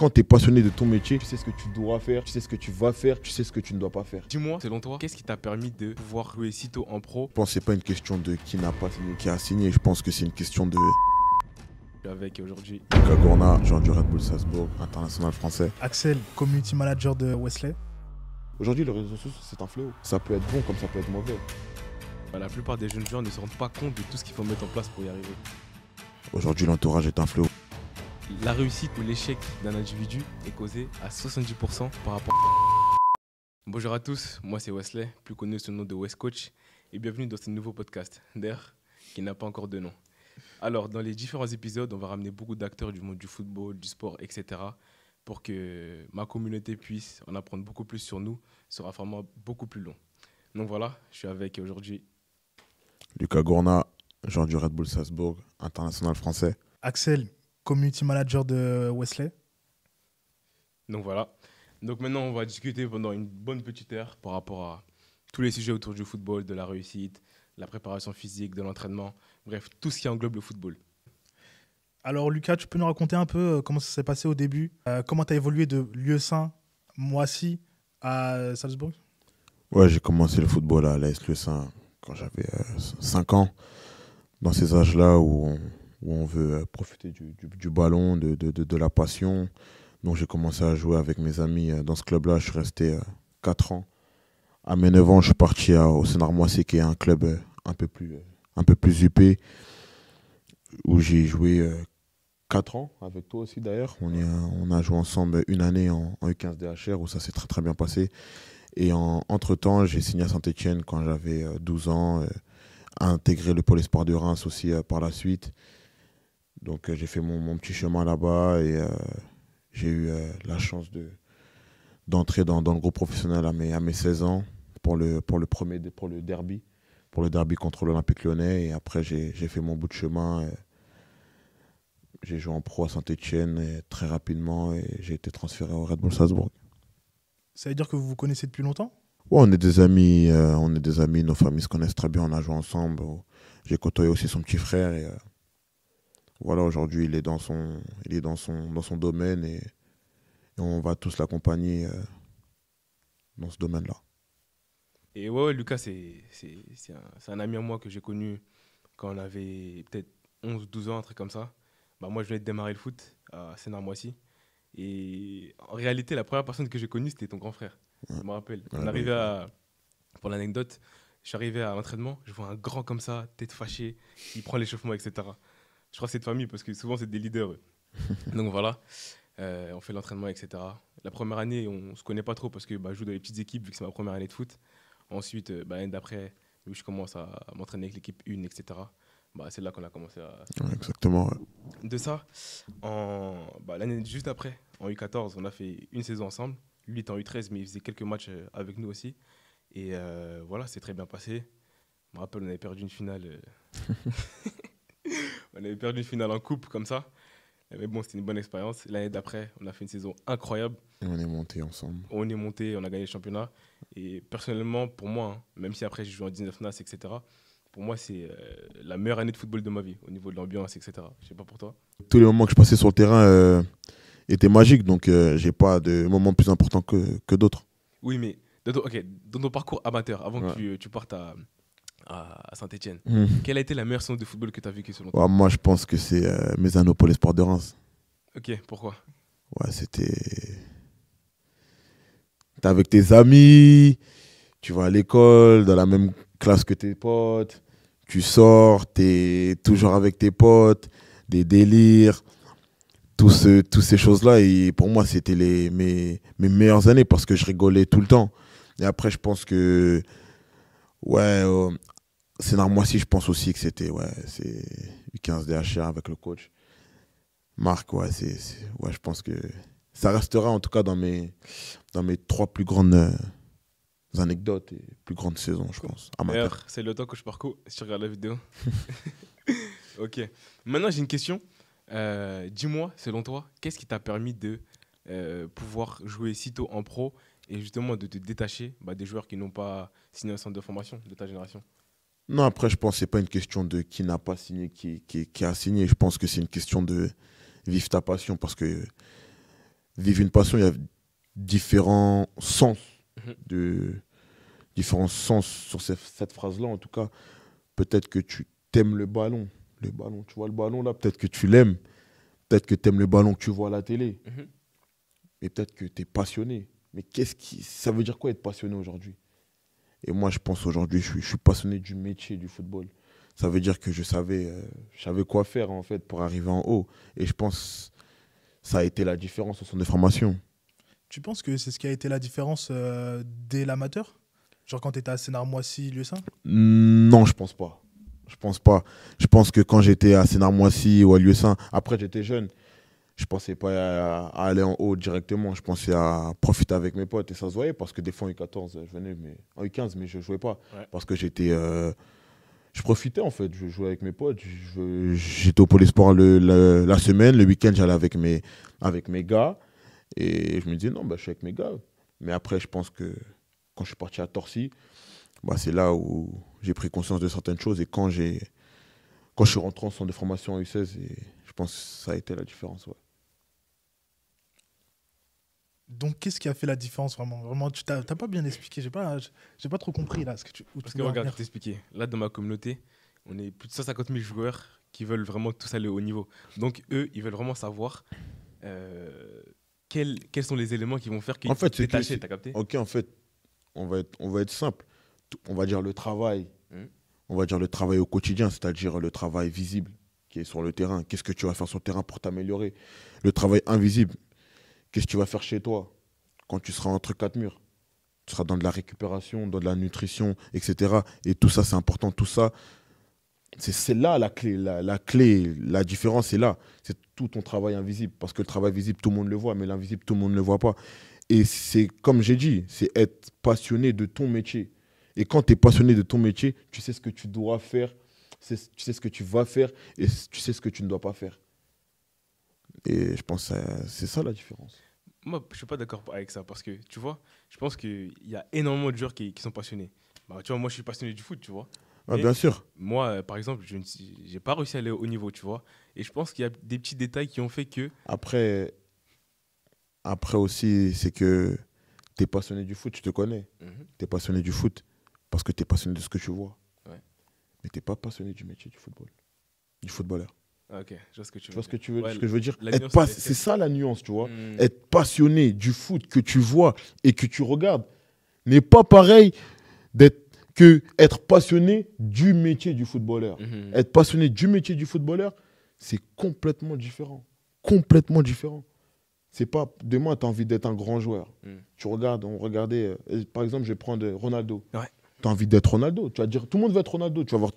quand tu es passionné de ton métier, tu sais ce que tu dois faire, tu sais ce que tu vas faire, tu sais ce que tu ne dois pas faire. Dis-moi, selon toi, qu'est-ce qui t'a permis de pouvoir jouer si tôt en pro Je pense que c'est pas une question de qui n'a pas signé, qui a signé. Je pense que c'est une question de avec aujourd'hui Luca joueur du Red Bull Salzbourg, international français. Axel, community manager de Wesley. Aujourd'hui, le réseau social, c'est un fléau. Ça peut être bon comme ça peut être mauvais. Bah, la plupart des jeunes gens ne se rendent pas compte de tout ce qu'il faut mettre en place pour y arriver. Aujourd'hui, l'entourage est un fléau la réussite ou l'échec d'un individu est causé à 70% par rapport à... Bonjour à tous, moi c'est Wesley, plus connu sous le nom de West Coach, et bienvenue dans ce nouveau podcast, d'air qui n'a pas encore de nom. Alors, dans les différents épisodes, on va ramener beaucoup d'acteurs du monde du football, du sport, etc., pour que ma communauté puisse en apprendre beaucoup plus sur nous, sur un format beaucoup plus long. Donc voilà, je suis avec aujourd'hui Lucas Gourna, joueur du Red Bull Salzbourg, international français. Axel, community manager de Wesley. Donc voilà. Donc maintenant, on va discuter pendant une bonne petite heure par rapport à tous les sujets autour du football, de la réussite, la préparation physique, de l'entraînement, bref, tout ce qui englobe le football. Alors Lucas, tu peux nous raconter un peu euh, comment ça s'est passé au début euh, Comment tu as évolué de lieu saint, Moissy, à euh, Salzbourg Ouais, j'ai commencé le football à l'AS Lieu Saint quand j'avais 5 ans. Dans ces âges-là où où on veut euh, profiter du, ballon, de, la passion. Donc j'ai commencé à jouer avec mes amis euh, dans ce club-là. Je suis resté 4 euh, ans. À mes 9 ans, je suis parti au Sénarmoissé, qui est un club un peu plus, un peu plus où j'ai joué 4 ans, avec toi aussi d'ailleurs. On, a, joué ensemble une année en, U15 DHR, où ça s'est très très bien passé. Et entre-temps, j'ai signé à Saint-Etienne quand j'avais 12 ans, intégré le Pôle Espoir de Reims aussi par la suite. Donc euh, j'ai fait mon, petit chemin là-bas et euh, j'ai eu euh, la chance de d'entrer dans, le groupe professionnel à mes, 16 ans pour le, pour le, premier, pour le derby, pour le derby contre l'Olympique lyonnais. Et après, j'ai fait mon bout de chemin. J'ai joué en pro à Saint-Etienne très rapidement et j'ai été transféré au Red Bull Salzbourg. Ça veut dire que vous vous connaissez depuis longtemps Ouais, on est des amis, on est des amis, nos familles se connaissent très bien, on a joué ensemble. J'ai côtoyé aussi son petit frère et voilà, aujourd'hui, il est dans son, il est dans son, dans son domaine et, on va tous l'accompagner euh, dans ce domaine-là. Et ouais, Lucas, c'est un, un, ami à moi que j'ai connu quand on avait peut-être 11, 12 ans, un truc comme ça. Bah, moi, je venais de démarrer le foot à Sénat-Moissy. Et en réalité, la première personne que j'ai connue, c'était ton grand frère. Je me rappelle. on arrivait pour l'anecdote, je suis arrivé à l'entraînement, je vois un grand comme ça, tête fâchée, il prend l'échauffement, etc je crois que c'est de famille parce que souvent c'est des leaders. Donc voilà, euh, on fait l'entraînement, etc. La première année, on se connaît pas trop parce que bah, je joue dans les petites équipes vu que c'est ma première année de foot. Ensuite, euh, bah, l'année d'après, où je commence à m'entraîner avec l'équipe 1, etc. Bah, c'est là qu'on a commencé à. exactement. De ça, en... Bah, l'année juste après, en U14, on a fait une saison ensemble. Lui était en U13, mais il faisait quelques matchs euh, avec nous aussi. Et voilà, c'est très bien passé. Je me rappelle, on avait perdu une finale. On avait perdu une finale en coupe comme ça. Mais bon, c'était une bonne expérience. L'année d'après, on a fait une saison incroyable. Et on est monté ensemble. On est monté, on a gagné le championnat. Et personnellement, pour moi, hein, même si après j'ai joué en 19 NAS, etc., pour moi, c'est euh, la meilleure année de football de ma vie, au niveau de l'ambiance, etc. Je sais pas pour toi. Tous les moments que je passais sur le terrain euh, étaient magiques, donc je euh, j'ai pas de moments plus importants que, d'autres. Oui, mais dans ton, dans ton parcours amateur, avant que tu, tu partes à, à, Saint-Etienne. Hmm. Quelle a été la meilleure saison de football que tu as vécue selon toi Moi, je pense que c'est mes euh, Mézano pour les sports de Reims. Ok, pourquoi Ouais, c'était. T'es avec tes amis, tu vas à l'école, dans la même classe que tes potes, tu sors, t'es toujours avec tes potes, des délires, toutes ces choses-là. Et pour moi, c'était les, mes, meilleures années parce que je rigolais tout le temps. Et après, je pense que, ouais, euh, c'est aussi, je pense aussi que c'était ouais, c'est 15 DHA avec le coach. Marc, ouais, c'est, ouais, je pense que ça restera en tout cas dans mes, dans mes trois plus grandes euh, anecdotes et plus grandes saisons, je pense. C'est le temps que je parcours si tu regardes la vidéo. ok. Maintenant, j'ai une question. Euh, dis-moi, selon toi, qu'est-ce qui t'a permis de euh, pouvoir jouer si tôt en pro et justement de te détacher bah, des joueurs qui n'ont pas signé un centre de formation de ta génération non, après, je pense que ce pas une question de qui n'a pas signé, qui, a signé. Je pense que c'est une question de vivre ta passion. Parce que vivre une passion, il y a différents sens, mhm. de, différents sens sur cette, phrase-là. En tout cas, peut-être que tu t'aimes le ballon. Le ballon, tu vois le ballon là, peut-être que tu l'aimes. Peut-être que tu aimes le ballon que tu vois à la télé. Mhm. Et peut-être que tu es passionné. Mais qu'est-ce qui. Ça veut dire quoi être passionné aujourd'hui et moi, je pense aujourd'hui, je, suis passionné du métier du football. Ça veut dire que je savais, euh, je savais quoi faire en fait pour arriver en haut. Et je pense ça a été la différence au centre de formation. Tu penses que c'est ce qui a été la différence euh, dès l'amateur Genre quand tu étais à Sénarmoissy, Lieu Saint Non, je pense pas. Je pense pas. Je pense que quand j'étais à Sénarmoissy ou à Lieu Saint, après j'étais jeune, je pensais pas à, aller en haut directement. Je pensais à profiter avec mes potes et ça se voyait parce que des fois en U14, je venais, mais en U15, mais je jouais pas parce que j'étais. Euh, je profitais en fait, je jouais avec mes potes, j'étais au Pôle Espoir la semaine, le week-end j'allais avec mes, avec mes gars et je me disais non, bah, je suis avec mes gars. Mais après, je pense que quand je suis parti à Torcy, bah, c'est là où j'ai pris conscience de certaines choses et quand, quand je suis rentré en centre de formation en U16, et je pense que ça a été la différence. Ouais. Donc, qu'est-ce qui a fait la différence vraiment Vraiment, tu n'as pas bien expliqué. J'ai pas, pas trop compris là ce que tu. Parce que regarde, t'expliquer. Là, dans ma communauté, on est plus de 150 000 joueurs qui veulent vraiment tous aller au haut niveau. Donc, eux, ils veulent vraiment savoir. Euh, quels, sont les éléments qui vont faire qu'ils en fait, tu as capté Ok, en fait, on va être, on va être simple. On va dire le travail. Hmm. On va dire le travail au quotidien, c'est-à-dire le travail visible qui est sur le terrain. Qu'est-ce que tu vas faire sur le terrain pour t'améliorer Le travail invisible, Qu'est-ce que tu vas faire chez toi quand tu seras entre quatre murs Tu seras dans de la récupération, dans de la nutrition, etc. Et tout ça, c'est important. Tout ça, c'est là la clé. La, clé, la différence, est là. C'est tout ton travail invisible. Parce que le travail visible, tout le monde le voit, mais l'invisible, tout le monde ne le voit pas. Et c'est, comme j'ai dit, c'est être passionné de ton métier. Et quand tu es passionné de ton métier, tu sais ce que tu dois faire, tu sais ce que tu vas faire et tu sais ce que tu ne dois pas faire. Et je pense que c'est ça la différence. Moi, je suis pas d'accord avec ça parce que, tu vois, je pense qu'il y a énormément de joueurs qui, sont passionnés. Bah, tu vois, moi, je suis passionné du foot, tu vois. Ah, bien sûr. Moi, euh, par exemple, je n'ai pas réussi à aller au niveau, tu vois. Et je pense qu'il y a des petits détails qui ont fait que. Après, après aussi, c'est que tu es passionné du foot, tu te connais. Mhm. Tu es passionné du foot parce que tu es passionné de ce que tu vois. Mais tu n'es pas passionné du métier du football, du footballeur. Ah, ok, je vois ce que tu, veux, vois ce que tu veux. je veux dire C'est ça la nuance, tu vois. Hmm. Être passionné du foot que tu vois et que tu regardes n'est pas pareil d'être que être passionné du métier du footballeur. Hmm. Être passionné du métier du footballeur, c'est complètement différent. Complètement différent. C'est pas demain tu as envie d'être un grand joueur. Hmm. Tu regardes, on regardait euh, par exemple, je vais prendre Ronaldo. Ouais. Tu as envie d'être Ronaldo, tu vas dire tout le monde veut être Ronaldo, tu vas voir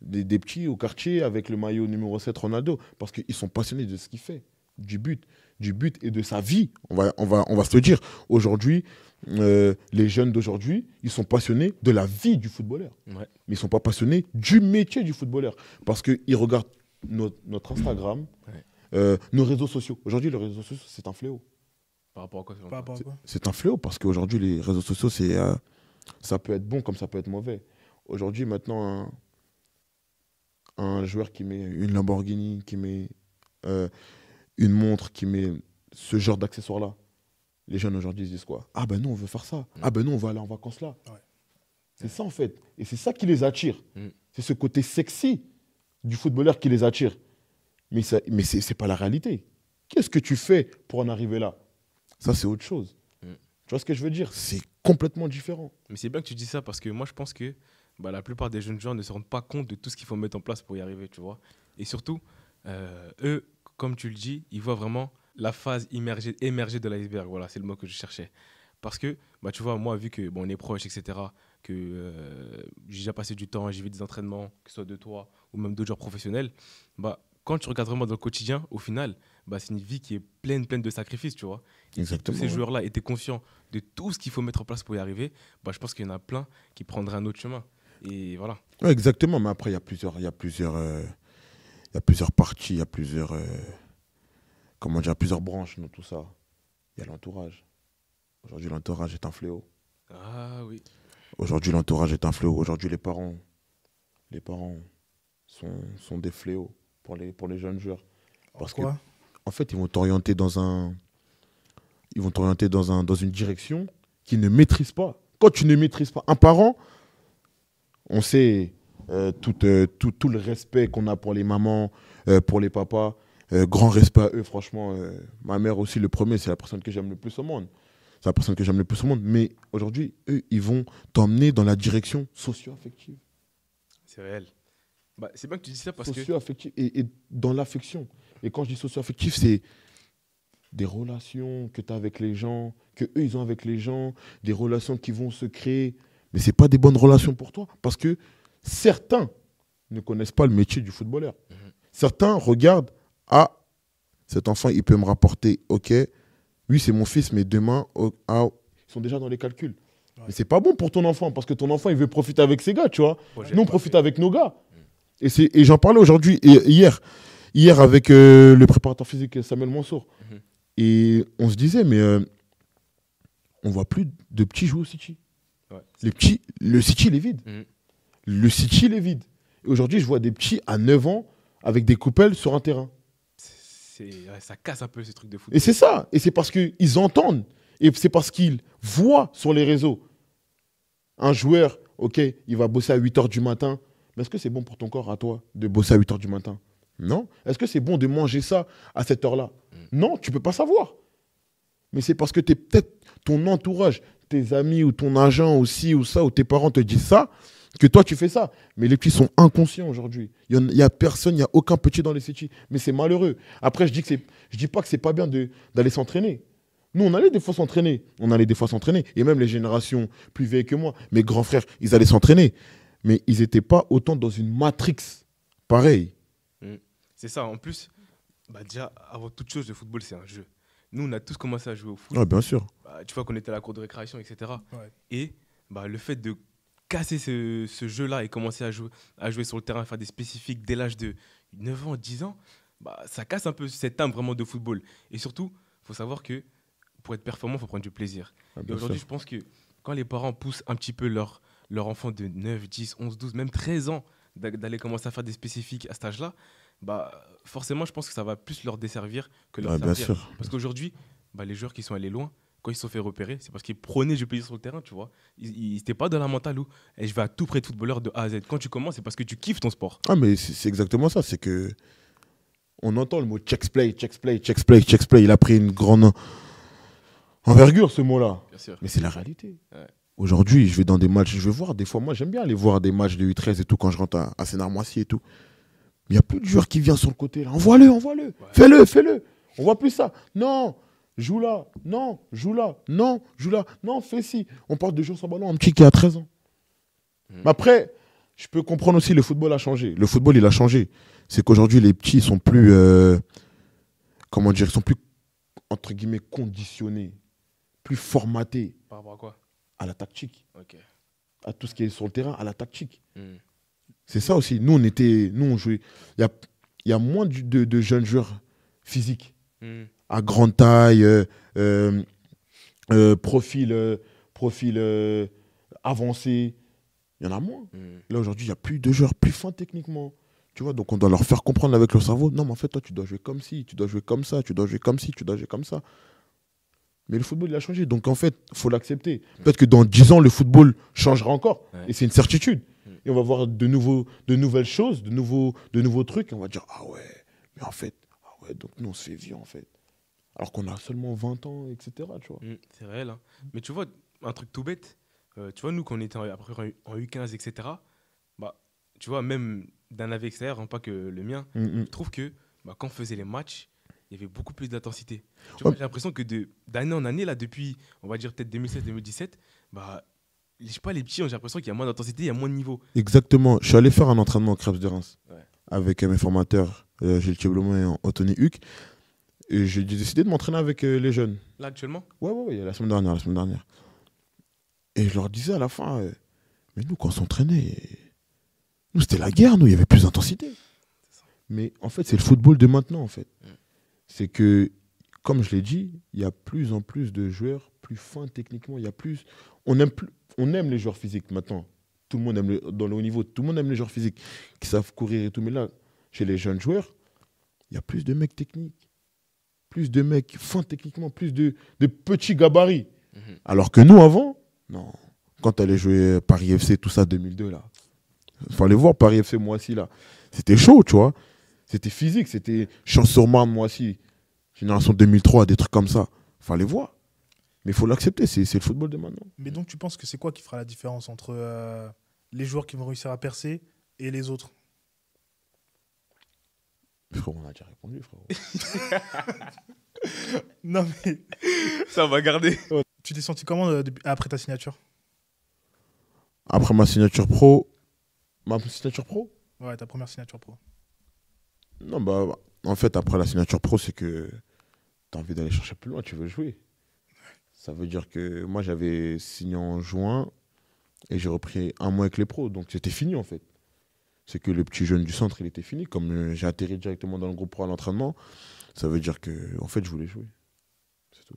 des, petits au quartier avec le maillot numéro 7 Ronaldo, parce qu'ils sont passionnés de ce qu'il fait, du but, du but et de sa vie. On va, on va, on va se le dire. Aujourd'hui, euh, les jeunes d'aujourd'hui, ils sont passionnés de la vie du footballeur. Mais ils ne sont pas passionnés du métier du footballeur, parce qu'ils regardent notre, Instagram, euh, nos réseaux sociaux. Aujourd'hui, les réseaux sociaux, c'est un fléau. Par rapport à quoi, C'est un fléau parce qu'aujourd'hui, les réseaux sociaux, c'est, euh, ça peut être bon comme ça peut être mauvais. Aujourd'hui, maintenant, un joueur qui met une Lamborghini, qui met euh, une montre, qui met ce genre d'accessoires-là, les jeunes aujourd'hui se disent quoi Ah ben non, on veut faire ça. Mm. Ah ben non, on va aller en vacances là. C'est ça en fait. Et c'est ça qui les attire. Mm. C'est ce côté sexy du footballeur qui les attire. Mais, mais ce n'est pas la réalité. Qu'est-ce que tu fais pour en arriver là Ça, c'est autre chose. Mm. Tu vois ce que je veux dire C'est complètement différent. Mais c'est bien que tu dis ça parce que moi, je pense que bah, la plupart des jeunes joueurs ne se rendent pas compte de tout ce qu'il faut mettre en place pour y arriver, tu vois. Et surtout, euh, eux, comme tu le dis, ils voient vraiment la phase immergée, émergée de l'iceberg. Voilà, c'est le mot que je cherchais. Parce que, bah, tu vois, moi, vu que bon, on est proche, etc., que euh, j'ai déjà passé du temps, j'ai vu des entraînements, que ce soit de toi ou même d'autres joueurs professionnels, bah, quand tu regardes vraiment dans le quotidien, au final, bah, c'est une vie qui est pleine, pleine de sacrifices, tu vois. si tous ces joueurs-là étaient conscients de tout ce qu'il faut mettre en place pour y arriver, bah, je pense qu'il y en a plein qui prendraient un autre chemin voilà. exactement, mais après, il y a plusieurs, il y a plusieurs, euh, il y a plusieurs parties, il y a plusieurs, euh, comment dire, plusieurs branches dans tout ça. Il y a l'entourage. Aujourd'hui, l'entourage est un fléau. Ah oui. Aujourd'hui, l'entourage est un fléau. Aujourd'hui, les parents, les parents sont, sont des fléaux pour les, pour les jeunes joueurs. Parce Pourquoi que, en fait, ils vont t'orienter dans un, ils vont t'orienter dans un, dans une direction qu'ils ne maîtrisent pas. Quand tu ne maîtrises pas, un parent on sait euh, euh, tout, tout, le respect qu'on a pour les mamans, euh, pour les papas. grand respect à eux, franchement. ma mère aussi, le premier, c'est la personne que j'aime le plus au monde. C'est la personne que j'aime le plus au monde. Mais aujourd'hui, eux, ils vont t'emmener dans la direction socio-affective. C'est réel. Bah, c'est bien que tu dis ça parce socio -affective Et, dans l'affection. Et quand je dis socio affective c'est des relations que tu as avec les gens, que eux, ils ont avec les gens, des relations qui vont se créer mais ce n'est pas des bonnes relations pour toi. Parce que certains ne connaissent pas le métier du footballeur. Mm-hmm. Certains regardent, ah, cet enfant, il peut me rapporter, ok, oui, c'est mon fils, mais demain, oh, ah, ils sont déjà dans les calculs. Mais c'est pas bon pour ton enfant, parce que ton enfant, il veut profiter avec ses gars, tu vois. Nous, on profite avec nos gars. Mm. Et, et j'en parlais aujourd'hui, hier, hier avec euh, le préparateur physique Samuel Monsour. Mm-hmm. Et on se disait, mais on euh, on voit plus de petits joueurs au City le City, il est vide. Mm. Le City, il est vide. Et aujourd'hui, je vois des petits à 9 ans avec des coupelles sur un terrain. ça casse un peu ces trucs de foot. Et c'est ça. Et c'est parce qu'ils entendent. Et c'est parce qu'ils voient sur les réseaux un joueur, OK, il va bosser à 8 h du matin. Mais est-ce que c'est bon pour ton corps à toi de bosser à 8 h du matin Non. Est-ce que c'est bon de manger ça à cette heure-là mm. Non, tu peux pas savoir. Mais c'est parce que tu es peut-être ton entourage, tes amis ou ton agent aussi ou ça, ou tes parents te disent ça, que toi tu fais ça. Mais les petits sont inconscients aujourd'hui. Il n'y a, personne, il n'y a aucun petit dans les cities. Mais c'est malheureux. Après, je dis que je dis pas que c'est pas bien d'aller s'entraîner. Nous, on allait des fois s'entraîner. On allait des fois s'entraîner. Et même les générations plus vieilles que moi, mes grands frères, ils allaient s'entraîner. Mais ils n'étaient pas autant dans une matrix. Pareil. Mm. C'est ça. En plus, bah, déjà, avant toute chose, le football, c'est un jeu nous, on a tous commencé à jouer au foot. Ah, bien sûr. Bah, tu vois qu'on était à la cour de récréation, etc. Et bah, le fait de casser ce, ce jeu-là et commencer à jouer, à jouer sur le terrain, faire des spécifiques dès l'âge de 9 ans, 10 ans, bah, ça casse un peu cette âme vraiment de football. Et surtout, il faut savoir que pour être performant, il faut prendre du plaisir. Ah, et aujourd'hui, je pense que quand les parents poussent un petit peu leur, leur enfant de 9, 10, 11, 12, même 13 ans d'aller commencer à faire des spécifiques à cet âge-là, bah, forcément, je pense que ça va plus leur desservir que leur servir. Parce qu'aujourd'hui, bah, les joueurs qui sont allés loin, quand ils se sont fait repérer, c'est parce qu'ils prenaient du plaisir sur le terrain, tu vois. Ils n'étaient pas dans la mentale où et eh, je vais à tout près de footballeur de A à Z. Quand tu commences, c'est parce que tu kiffes ton sport. Ah, mais c'est exactement ça. C'est que on entend le mot check play, check play, checks play, play. Il a pris une grande envergure ce mot-là. Mais c'est la réalité. Aujourd'hui, je vais dans des matchs, je vais voir. Des fois, moi, j'aime bien aller voir des matchs de U13 et tout quand je rentre à, à et tout il n'y a plus de joueur qui vient sur le côté. Là. Envoie-le, envoie-le. Fais-le, fais-le. On voit plus ça. Non, joue là. Non, joue là. Non, joue là. Non, fais ci. On parle de joueurs sans ballon, un petit qui a 13 ans. Hmm. Mais après, je peux comprendre aussi, le football a changé. Le football, il a changé. C'est qu'aujourd'hui, les petits sont plus. Euh, comment dire Ils sont plus, entre guillemets, conditionnés, plus formatés. Par rapport à quoi À la tactique. À tout ce qui est sur le terrain, à la tactique. Hmm. C'est ça aussi. Nous, on était. Nous, on jouait. Il y a, moins de, jeunes joueurs physiques. Hmm. À grande taille, euh, euh, euh profil, euh, profil euh, avancé. Il y en a moins. Hmm. Là, aujourd'hui, il n'y a plus de joueurs plus fins techniquement. Tu vois, donc on doit leur faire comprendre avec leur cerveau. Non, mais en fait, toi, tu dois jouer comme ci, tu dois jouer comme ça, tu dois jouer comme ci, tu dois jouer comme ça. Mais le football, il a changé. Donc en fait, il faut l'accepter. Hmm. Peut-être que dans 10 ans, le football changera encore. Et c'est une certitude et on va voir de, nouveaux, de nouvelles choses, de nouveaux, de nouveaux trucs, on va dire Ah ouais, mais en fait, ah ouais, donc nous on se fait vieux en fait. Alors qu'on a seulement 20 ans, etc. Tu vois. Mmh, c'est réel. Hein. Mais tu vois, un truc tout bête, euh, tu vois, nous, quand on était en, après en U15, etc., bah, tu vois, même d'un avis extérieur, hein, pas que le mien, mmh, mmh. je trouve que bah, quand on faisait les matchs, il y avait beaucoup plus d'intensité. Oh. j'ai l'impression que d'année en année, là, depuis, on va dire peut-être 2016-2017, bah, je sais pas, les petits, j'ai l'impression qu'il y a moins d'intensité, il y a moins de niveau. Exactement. Je suis allé faire un entraînement au Krebs de Reims avec mes formateurs, euh, Gilles Thieblemont et Anthony Huck. Et j'ai décidé de m'entraîner avec euh, les jeunes. Là, actuellement Ouais, ouais, la semaine dernière, la Et je leur disais à la fin, euh, mais nous, quand on s'entraînait, nous, c'était la guerre, nous, il y avait plus d'intensité. Mais en fait, c'est le football de maintenant, en fait. Mm. C'est que comme je l'ai dit, il y a plus en plus de joueurs plus fins techniquement. Il y a plus, on aime plus, on aime les joueurs physiques maintenant. Tout le monde aime dans le haut niveau, tout le monde aime les joueurs physiques qui savent courir et tout. Mais là, chez les jeunes joueurs, il y a plus de mecs techniques, plus de mecs fins techniquement, plus de, petits gabarits. Mhm. Alors que nous avant, non. Quand tu allais jouer Paris FC, tout ça 2002 là, fallait voir Paris FC moi aussi là. C'était chaud, tu vois. C'était physique, c'était chance sur moi aussi génération 2003, des trucs comme ça. les voir. Mais il faut l'accepter, c'est le football de maintenant. Mais donc tu penses que c'est quoi qui fera la différence entre euh, les joueurs qui vont réussir à percer et les autres Frérot, on a déjà répondu, frérot. non mais... Ça, va garder. Tu t'es senti comment euh, après ta signature Après ma signature pro... Ma signature pro Ouais, ta première signature pro. Non, bah, en fait, après la signature pro, c'est que T'as envie d'aller chercher plus loin, tu veux jouer. Ça veut dire que moi, j'avais signé en juin et j'ai repris un mois avec les pros. Donc, c'était fini, en fait. C'est que le petit jeune du centre, il était fini. Comme euh, j'ai atterri directement dans le groupe pro à l'entraînement, ça veut dire que, en fait, je voulais jouer. C'est tout.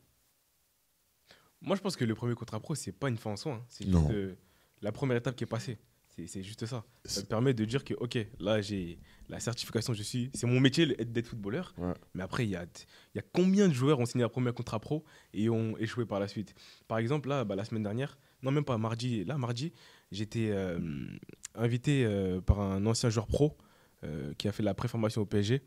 Moi, je pense que le premier contrat pro, c'est pas une fin en soi. Hein. C'est juste euh, la première étape qui est passée. C'est juste ça. Ça permet de dire que, ok, là, j'ai la certification, je suis. C'est mon métier d'être footballeur. Mais après, il y a, y combien de joueurs ont signé un premier contrat pro et ont échoué par la suite Par exemple, là, bah, la semaine dernière, non, même pas mardi, là, mardi, j'étais euh, invité euh, par un ancien joueur pro euh, qui a fait la préformation au PSG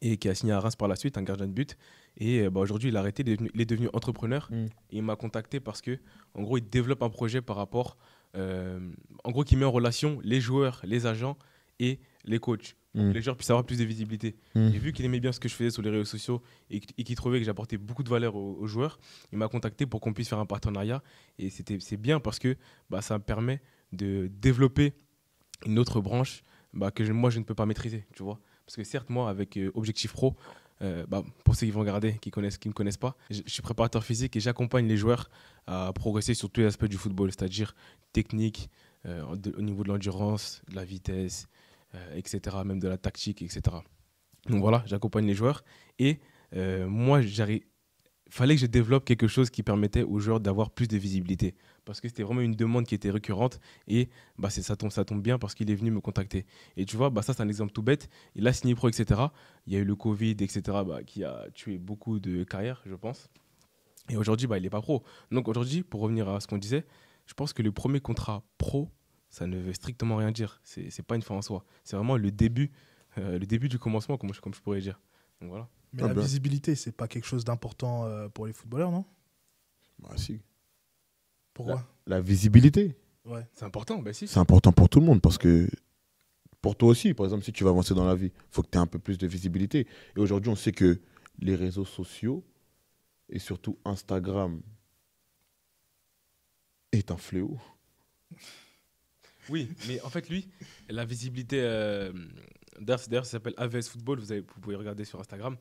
et qui a signé à Reims par la suite, un gardien de but. Et bah, aujourd'hui, il a arrêté, il est devenu, entrepreneur. Mmh. Et il m'a contacté parce que, en gros, il développe un projet par rapport euh, en gros, qui met en relation les joueurs, les agents et les coachs. Mm. les joueurs puissent avoir plus de visibilité. Mm. J'ai Et vu qu'il aimait bien ce que je faisais sur les réseaux sociaux et, qu'il trouvait que j'apportais beaucoup de valeur aux, joueurs, il m'a contacté pour qu'on puisse faire un partenariat. Et c'est bien parce que bah, ça me permet de développer une autre branche bah, que moi je ne peux pas maîtriser, tu vois. Parce que certes, moi, avec euh, Objectif Pro, euh, bah, pour ceux qui vont regarder, qui connaissent, qui me connaissent pas, je, suis préparateur physique et j'accompagne les joueurs à progresser sur tous les aspects du football, c'est-à-dire technique, euh, au niveau de l'endurance, de la vitesse, euh, etc., même de la tactique, etc. Donc voilà, j'accompagne les joueurs et moi, j'arrive fallait que je développe quelque chose qui permettait aux joueurs d'avoir plus de visibilité. Parce que c'était vraiment une demande qui était récurrente et bah, ça, tombe, ça tombe bien parce qu'il est venu me contacter. Et tu vois, bah, ça c'est un exemple tout bête. Il a signé pro, etc. Il y a eu le Covid, etc. Bah, qui a tué beaucoup de carrières, je pense. Et aujourd'hui, bah, il n'est pas pro. Donc aujourd'hui, pour revenir à ce qu'on disait, je pense que le premier contrat pro, ça ne veut strictement rien dire. Ce n'est pas une fin en soi. C'est vraiment le début, euh, le début du commencement, comme je, comme je pourrais dire. Donc voilà. Mais ah la bah. visibilité, c'est pas quelque chose d'important euh, pour les footballeurs, non Bah si. Pourquoi la, visibilité. Ouais, c'est important. Bah, si, C'est important pour tout le monde parce que pour toi aussi, par exemple, si tu veux avancer dans la vie, il faut que tu aies un peu plus de visibilité. Et aujourd'hui, on sait que les réseaux sociaux et surtout Instagram est un fléau. Oui, mais en fait, lui, la visibilité, euh, d'ailleurs, ça s'appelle AVS Football, vous, vous pouvez regarder sur Instagram.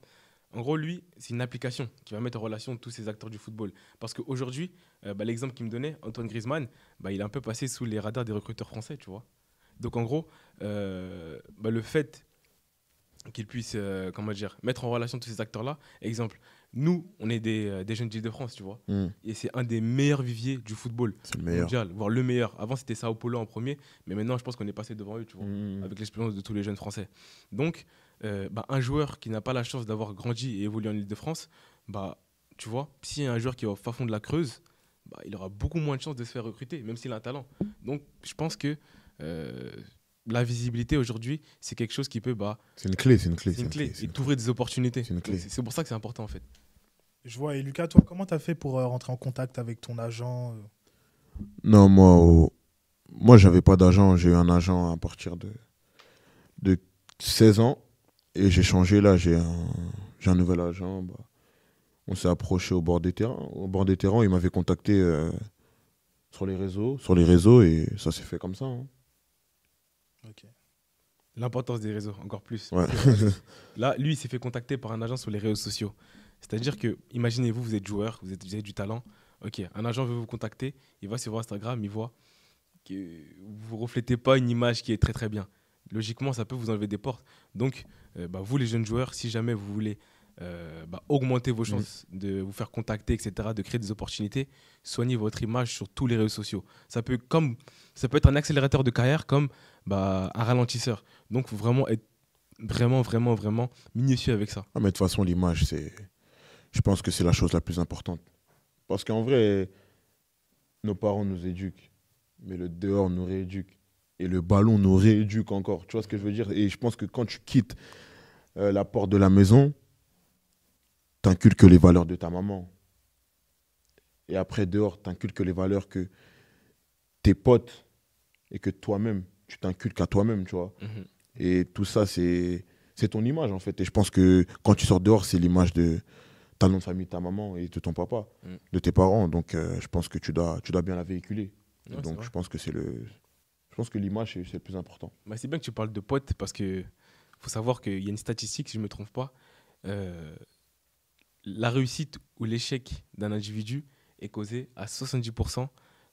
En gros, lui, c'est une application qui va mettre en relation tous ces acteurs du football. Parce qu'aujourd'hui, euh, bah, l'exemple qu'il me donnait, Antoine Griezmann, bah, il est un peu passé sous les radars des recruteurs français, tu vois. Donc en gros, euh, bah, le fait qu'il puisse euh, comment dire, mettre en relation tous ces acteurs-là, exemple, nous, on est des, jeunes jeunes de France, tu vois. Hmm. Et c'est un des meilleurs viviers du football mondial, voire le meilleur. Avant, c'était Sao Paulo en premier, mais maintenant, je pense qu'on est passé devant eux, tu hmm. avec l'expérience de tous les jeunes Français. Donc, euh, bah, un joueur qui n'a pas la chance d'avoir grandi et évolué en Ile-de-France, bah, tu vois, si un joueur qui est au fond de la Creuse, bah, il aura beaucoup moins de chances de se faire recruter, même s'il a un talent. Donc, je pense que euh, la visibilité aujourd'hui, c'est quelque chose qui peut. Bah, c'est une clé, c'est une clé. C'est une, clé. Et t'ouvrir des opportunités. C'est pour ça que c'est important, en fait. Je vois. Et Lucas, toi, comment tu as fait pour euh, rentrer en contact avec ton agent Non, moi, moi j'avais pas d'agent. J'ai eu un agent à partir de, de 16 ans. Et j'ai changé, là, j'ai un, nouvel agent. Bah. on s'est approché au bord des terrains. Au bord des terrains, il m'avait contacté euh, sur les réseaux, sur les réseaux, et ça s'est fait comme ça. Hein. L'importance des réseaux, encore plus. là, lui, il s'est fait contacter par un agent sur les réseaux sociaux. C'est-à-dire que, imaginez-vous, vous êtes joueur, vous, êtes, avez du talent. Ok, un agent veut vous contacter, il va sur Instagram, il voit que vous reflétez pas une image qui est très très bien. Logiquement, ça peut vous enlever des portes. Donc, euh, bah, vous les jeunes joueurs, si jamais vous voulez euh, bah, augmenter vos chances de vous faire contacter, etc., de créer des opportunités, soignez votre image sur tous les réseaux sociaux. Ça peut, comme, ça peut être un accélérateur de carrière comme bah, un ralentisseur. Donc, vraiment être vraiment, vraiment, vraiment minutieux avec ça. Ah, mais de toute façon, l'image, c'est... je pense que c'est la chose la plus importante. Parce qu'en vrai, nos parents nous éduquent, mais le dehors nous rééduque et le ballon nous rééduque encore. Tu vois ce que je veux dire Et je pense que quand tu quittes euh, la porte de la maison, tu inculques les valeurs de ta maman. Et après, dehors, tu inculques les valeurs que tes potes et que toi-même, tu t'inculques à toi-même, tu vois. Mm-hmm. Et tout ça, c'est ton image, en fait. Et je pense que quand tu sors dehors, c'est l'image de ta nom de famille, de ta maman et de ton papa, mm. de tes parents. Donc, euh, je pense que tu dois, tu dois bien la véhiculer. donc, je pense que c'est le je pense que l'image, c'est le plus important. Bah, c'est bien que tu parles de potes parce que faut savoir qu'il y a une statistique, si je ne me trompe pas. Euh, la réussite ou l'échec d'un individu est causé à 70%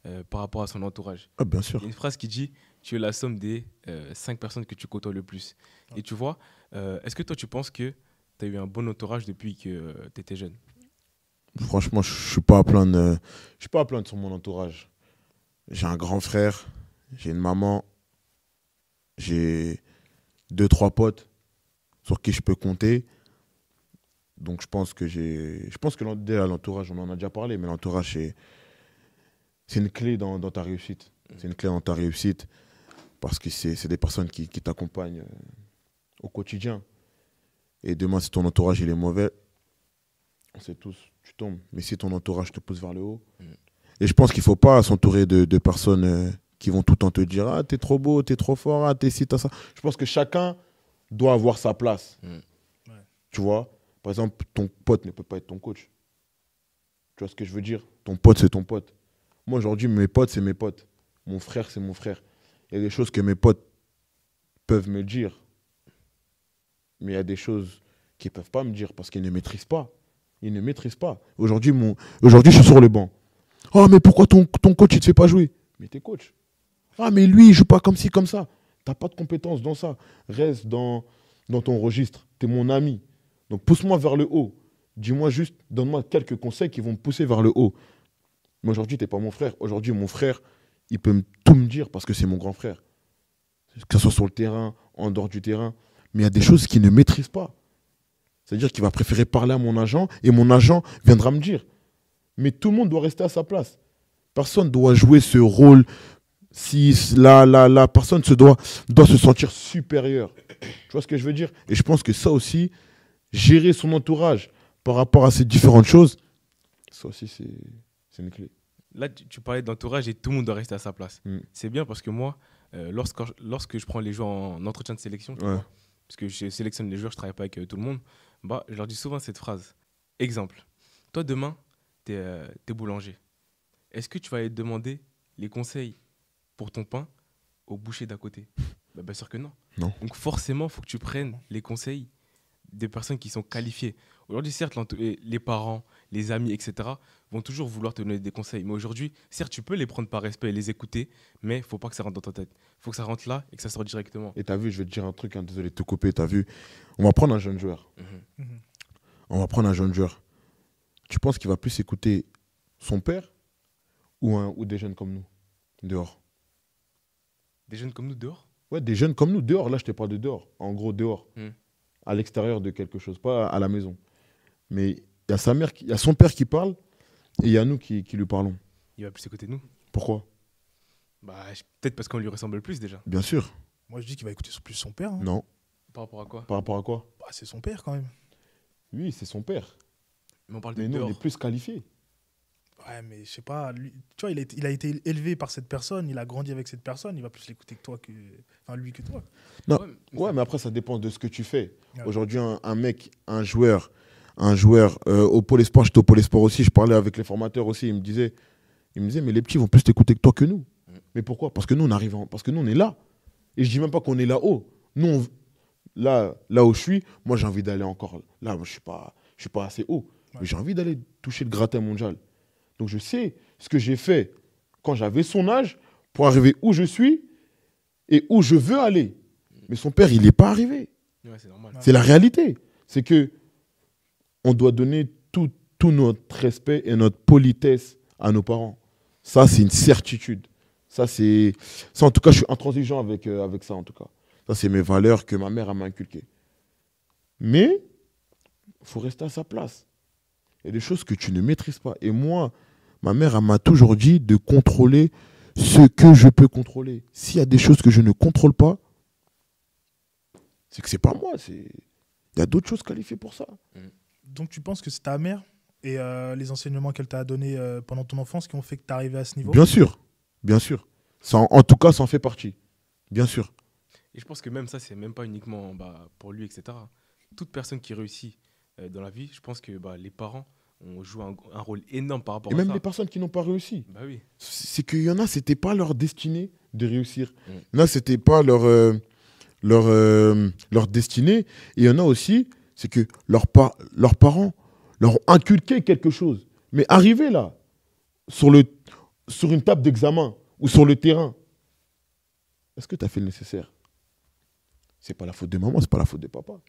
euh, par rapport à son entourage. Ah, bien sûr. Il y a une phrase qui dit Tu es la somme des euh, cinq 5 personnes que tu côtoies le plus. Et tu vois, est-ce que toi, tu penses que tu as eu un bon entourage depuis que tu étais jeune Franchement, je ne suis pas Je suis pas à plaindre sur mon entourage. J'ai un grand frère j'ai une maman, j'ai deux, trois potes sur qui je peux compter. Donc je pense que j'ai. Je pense que l'entourage, on en a déjà parlé, mais l'entourage, c'est, une clé dans, ta réussite. C'est une clé dans ta réussite parce que c'est, des personnes qui, t'accompagnent euh, au quotidien. Et demain, si ton entourage il est mauvais, on sait tous, tu tombes. Mais si ton entourage te pousse vers le haut. Mm. Et je pense qu'il ne faut pas s'entourer de personnes euh, qui vont tout le temps te dire Ah, t'es trop beau, t'es trop fort, ah, t'es ci, t'as ça. Je pense que chacun doit avoir sa place. Mm. Tu vois Par exemple, ton pote ne peut pas être ton coach. Tu vois ce que je veux dire Ton pote, c'est ton pote. Moi, aujourd'hui, mes potes, c'est mes potes. Mon frère, c'est mon frère. Il y a des choses que mes potes peuvent me dire. Mais il y a des choses qu'ils ne peuvent pas me dire parce qu'ils ne maîtrisent pas. Ils ne maîtrisent pas. Aujourd'hui, mon... Aujourd'hui je suis sur le banc. Oh, mais pourquoi ton, ton coach, il ne te fait pas jouer Mais t'es coach. Ah, mais lui, il joue pas comme ci, comme ça. T'as pas de compétences dans ça. Reste dans, dans ton registre. Tu es mon ami. Donc pousse-moi vers le haut. Dis-moi juste, donne-moi quelques conseils qui vont me pousser vers le haut. Mais aujourd'hui, tu n'es pas mon frère. Aujourd'hui, mon frère, il peut tout me dire parce que c'est mon grand frère. Que ce soit sur le terrain, en dehors du terrain. Mais il y a des choses qu'il ne maîtrise pas. C'est-à-dire qu'il va préférer parler à mon agent et mon agent viendra me dire. Mais tout le monde doit rester à sa place. Personne ne doit jouer ce rôle si la, la, la, personne se doit, doit se sentir supérieure. Tu vois ce que je veux dire Et je pense que ça aussi, gérer son entourage par rapport à ces différentes choses, ça aussi, c'est une clé. Là, tu, parlais d'entourage et tout le monde doit rester à sa place. Mm. C'est bien parce que moi, euh, lorsque, lorsque je prends les joueurs en entretien de sélection, parce que je sélectionne les joueurs, je travaille pas avec euh, tout le monde, bah, je leur dis souvent cette phrase. Exemple, toi demain, tu es, euh, boulanger. Est-ce que tu vas aller te demander les conseils pour ton pain au boucher d'à côté bah, Bien sûr que non. Donc forcément, il faut que tu prennes les conseils des personnes qui sont qualifiées. Aujourd'hui, certes, les parents, les amis, etc., vont toujours vouloir te donner des conseils. Mais aujourd'hui, certes, tu peux les prendre par respect et les écouter, mais il faut pas que ça rentre dans ta tête. Il faut que ça rentre là et que ça sorte directement. Et tu as vu, je vais te dire un truc, hein, désolé de te couper, tu as vu, on va prendre un jeune joueur. Mm-hmm. Mm-hmm. On va prendre un jeune joueur. Tu penses qu'il va plus écouter son père ou, un, ou des jeunes comme nous, dehors des jeunes comme nous dehors Ouais, des jeunes comme nous dehors. Là, je te parle de dehors. En gros, dehors. Hmm. À l'extérieur de quelque chose, pas à la maison. Mais il y a sa mère, il a son père qui parle et il y a nous qui, lui parlons. Il va plus écouter nous. Pourquoi Bah, peut-être parce qu'on lui ressemble le plus déjà. Bien sûr. Moi, je dis qu'il va écouter plus son père. Hein. Non. Par rapport à quoi Par rapport à quoi bah, c'est son père quand même. Oui, c'est son père. Mais on parle de Mais nous, on est plus qualifié. Ouais, mais je sais pas. Lui, tu vois, il a, été, élevé par cette personne, il a grandi avec cette personne, il va plus l'écouter que toi, que, enfin lui que toi. ouais, mais, après, ça dépend de ce que tu fais. Aujourd'hui, un, mec, un joueur, un joueur euh, au Pôle Espoir, j'étais au Pôle Espoir aussi, je parlais avec les formateurs aussi, ils me disaient, ils me disaient mais les petits vont plus t'écouter que toi que nous. Mm. Mais pourquoi Parce que nous, on arrive parce que nous, on est là. Et je dis même pas qu'on est là-haut. Nous, là, là où je suis, moi, j'ai envie d'aller encore. Là, je suis pas, je suis pas assez haut. Mais j'ai envie d'aller toucher le gratin mondial. Donc je sais ce que j'ai fait quand j'avais son âge pour arriver où je suis et où je veux aller. Mais son père, il n'est pas arrivé. c'est la réalité. C'est que on doit donner tout, notre respect et notre politesse à nos parents. Ça, c'est une certitude. Ça, c'est. Ça, en tout cas, je suis intransigeant avec, euh, avec ça, en tout cas. Ça, c'est mes valeurs que ma mère m'a inculquées. Mais, il faut rester à sa place. Il y a des choses que tu ne maîtrises pas. Et moi, Ma mère m'a toujours dit de contrôler ce que je peux contrôler. S'il y a des choses que je ne contrôle pas, c'est que c'est pas moi. Il y a d'autres choses qualifiées pour ça. Mm. Donc tu penses que c'est ta mère et euh, les enseignements qu'elle t'a donnés euh, pendant ton enfance qui ont fait que tu arrivé à ce niveau Bien sûr, bien sûr. Ça, en, tout cas, ça en fait partie. Bien sûr. Et je pense que même ça, c'est même pas uniquement bah, pour lui, etc. Toute personne qui réussit euh, dans la vie, je pense que bah, les parents on joue un, rôle énorme par rapport à ça. Et même les personnes qui n'ont pas réussi. Bah oui. C'est qu'il y en a, c'était pas leur destinée de réussir. Mm. Là, y c'était pas leur, euh, leur, euh, leur destinée. Et il y en a aussi, c'est que leurs parents leur ont inculqué quelque chose. Mais arriver là, sur, le, sur une table d'examen ou sur le terrain, est-ce que tu as fait le nécessaire C'est pas la faute de maman, c'est pas la faute des papa.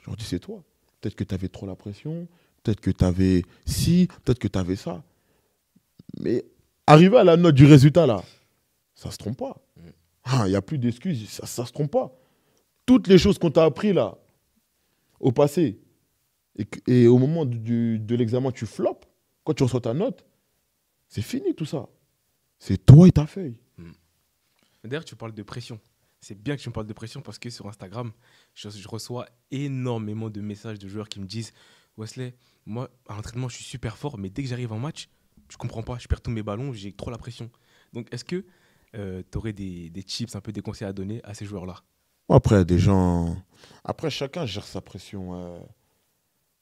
Aujourd'hui, c'est toi. Peut-être que tu avais trop la pression, peut-être que tu avais ci, peut-être que tu avais ça. Mais arriver à la note du résultat, là, ça se trompe pas. Il mm. n'y ah, a plus d'excuses, ça, ne se trompe pas. Toutes les choses qu'on t'a apprises là, au passé, et, au moment de l'examen, tu floppes, quand tu reçois ta note, c'est fini tout ça. C'est toi et ta feuille. Mm. D'ailleurs, tu parles de pression. C'est bien que tu me parles de pression parce que sur Instagram, je, reçois énormément de messages de joueurs qui me disent Wesley, moi, à l'entraînement, je suis super fort, mais dès que j'arrive en match, je comprends pas, je perds tous mes ballons, j'ai trop la pression. Donc, est-ce que euh, tu aurais des, tips, un peu des conseils à donner à ces joueurs-là Après, des gens. Après, chacun gère sa pression euh,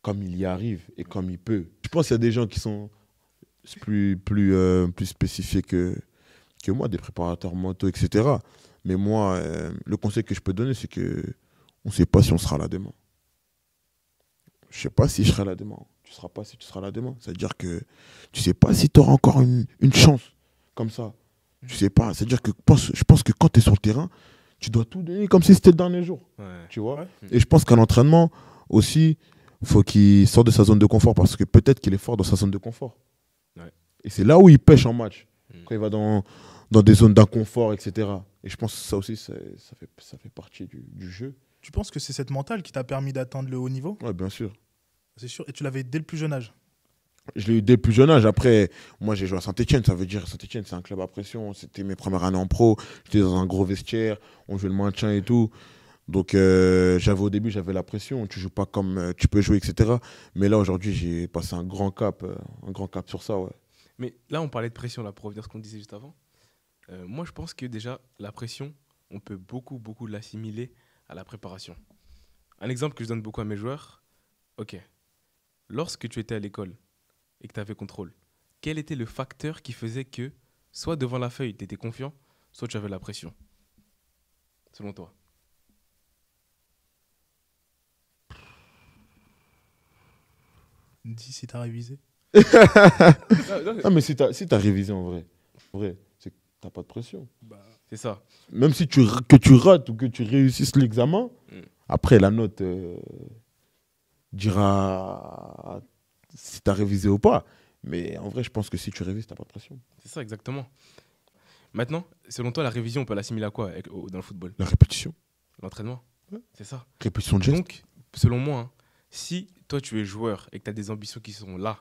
comme il y arrive et comme il peut. Je pense qu'il y a des gens qui sont plus, plus, euh, plus spécifiés que, que moi, des préparateurs mentaux, etc. Mais moi, le conseil que je peux donner, c'est que on ne sait pas si on sera là demain je sais pas si je serai là demain. Tu seras pas si tu seras là demain. C'est-à-dire que tu sais pas si tu auras encore une, chance comme ça. Tu sais pas. C'est-à-dire que je pense que quand tu es sur le terrain, tu dois tout donner comme si c'était le dernier jour. Tu vois Et je pense qu'à l'entraînement aussi, il faut qu'il sorte de sa zone de confort parce que peut-être qu'il est fort dans sa zone de confort. Et c'est là où il pêche en match. Quand mm. il va dans, dans des zones d'inconfort, etc. Et je pense que ça aussi, ça, fait, ça fait partie du, jeu. Tu penses que c'est cette mentale qui t'a permis d'atteindre le haut niveau Oui, bien sûr. C'est sûr. Et tu l'avais dès le plus jeune âge Je l'ai eu dès le plus jeune âge. Après, moi, j'ai joué à Saint-Etienne. Ça veut dire, Saint-Etienne, c'est un club à pression. C'était mes premières années en pro. J'étais dans un gros vestiaire. On jouait le maintien et tout. Donc, euh, j'avais au début, j'avais la pression. Tu joues pas comme euh, tu peux jouer, etc. Mais là, aujourd'hui, j'ai passé un grand cap, euh, un grand cap sur ça. Ouais. Mais là, on parlait de pression, là, pour revenir à ce qu'on disait juste avant. Euh, moi, je pense que déjà, la pression, on peut beaucoup, beaucoup l'assimiler à la préparation. Un exemple que je donne beaucoup à mes joueurs, ok, lorsque tu étais à l'école et que tu avais contrôle, quel était le facteur qui faisait que, soit devant la feuille, tu étais confiant, soit tu avais la pression Selon toi Dis si as révisé. non, mais si t'as si révisé en vrai. En vrai t'as pas de pression. Bah, c'est ça. Même si tu, que tu rates ou que tu réussisses l'examen, mm. après la note euh, dira si tu as révisé ou pas. Mais en vrai, je pense que si tu révises, t'as pas de pression. C'est ça, exactement. Maintenant, selon toi, la révision, on peut l'assimiler à quoi dans le football La répétition. L'entraînement. C'est ça. Répétition de gestes. Donc, selon moi, hein, si toi tu es joueur et que tu as des ambitions qui sont là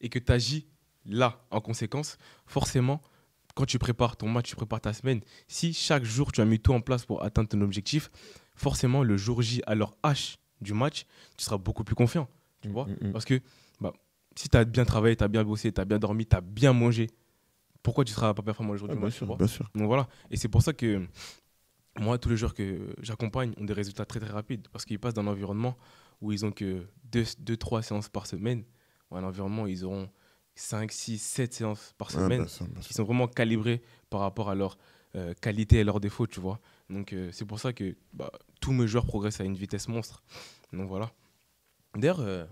et que tu agis là en conséquence, forcément, quand tu prépares ton match, tu prépares ta semaine, si chaque jour tu as mis tout en place pour atteindre ton objectif, forcément le jour J à l'heure H du match, tu seras beaucoup plus confiant. Tu mm, vois mm, mm. Parce que bah, si tu as bien travaillé, tu as bien bossé, tu as bien dormi, tu as bien mangé, pourquoi tu seras pas performant le jour du match sûr, bien sûr. voilà. Et c'est pour ça que moi, tous les joueurs que j'accompagne ont des résultats très très rapides parce qu'ils passent dans un environnement où ils ont que 2-3 séances par semaine Dans un environnement où ils auront 5, 6, 7 séances par ah, semaine bah, bah, qui sont vraiment calibrées par rapport à leur euh, qualité et leurs défauts, tu vois. Donc euh, c'est pour ça que bah, tous mes joueurs progressent à une vitesse monstre. Donc voilà. D'ailleurs, euh,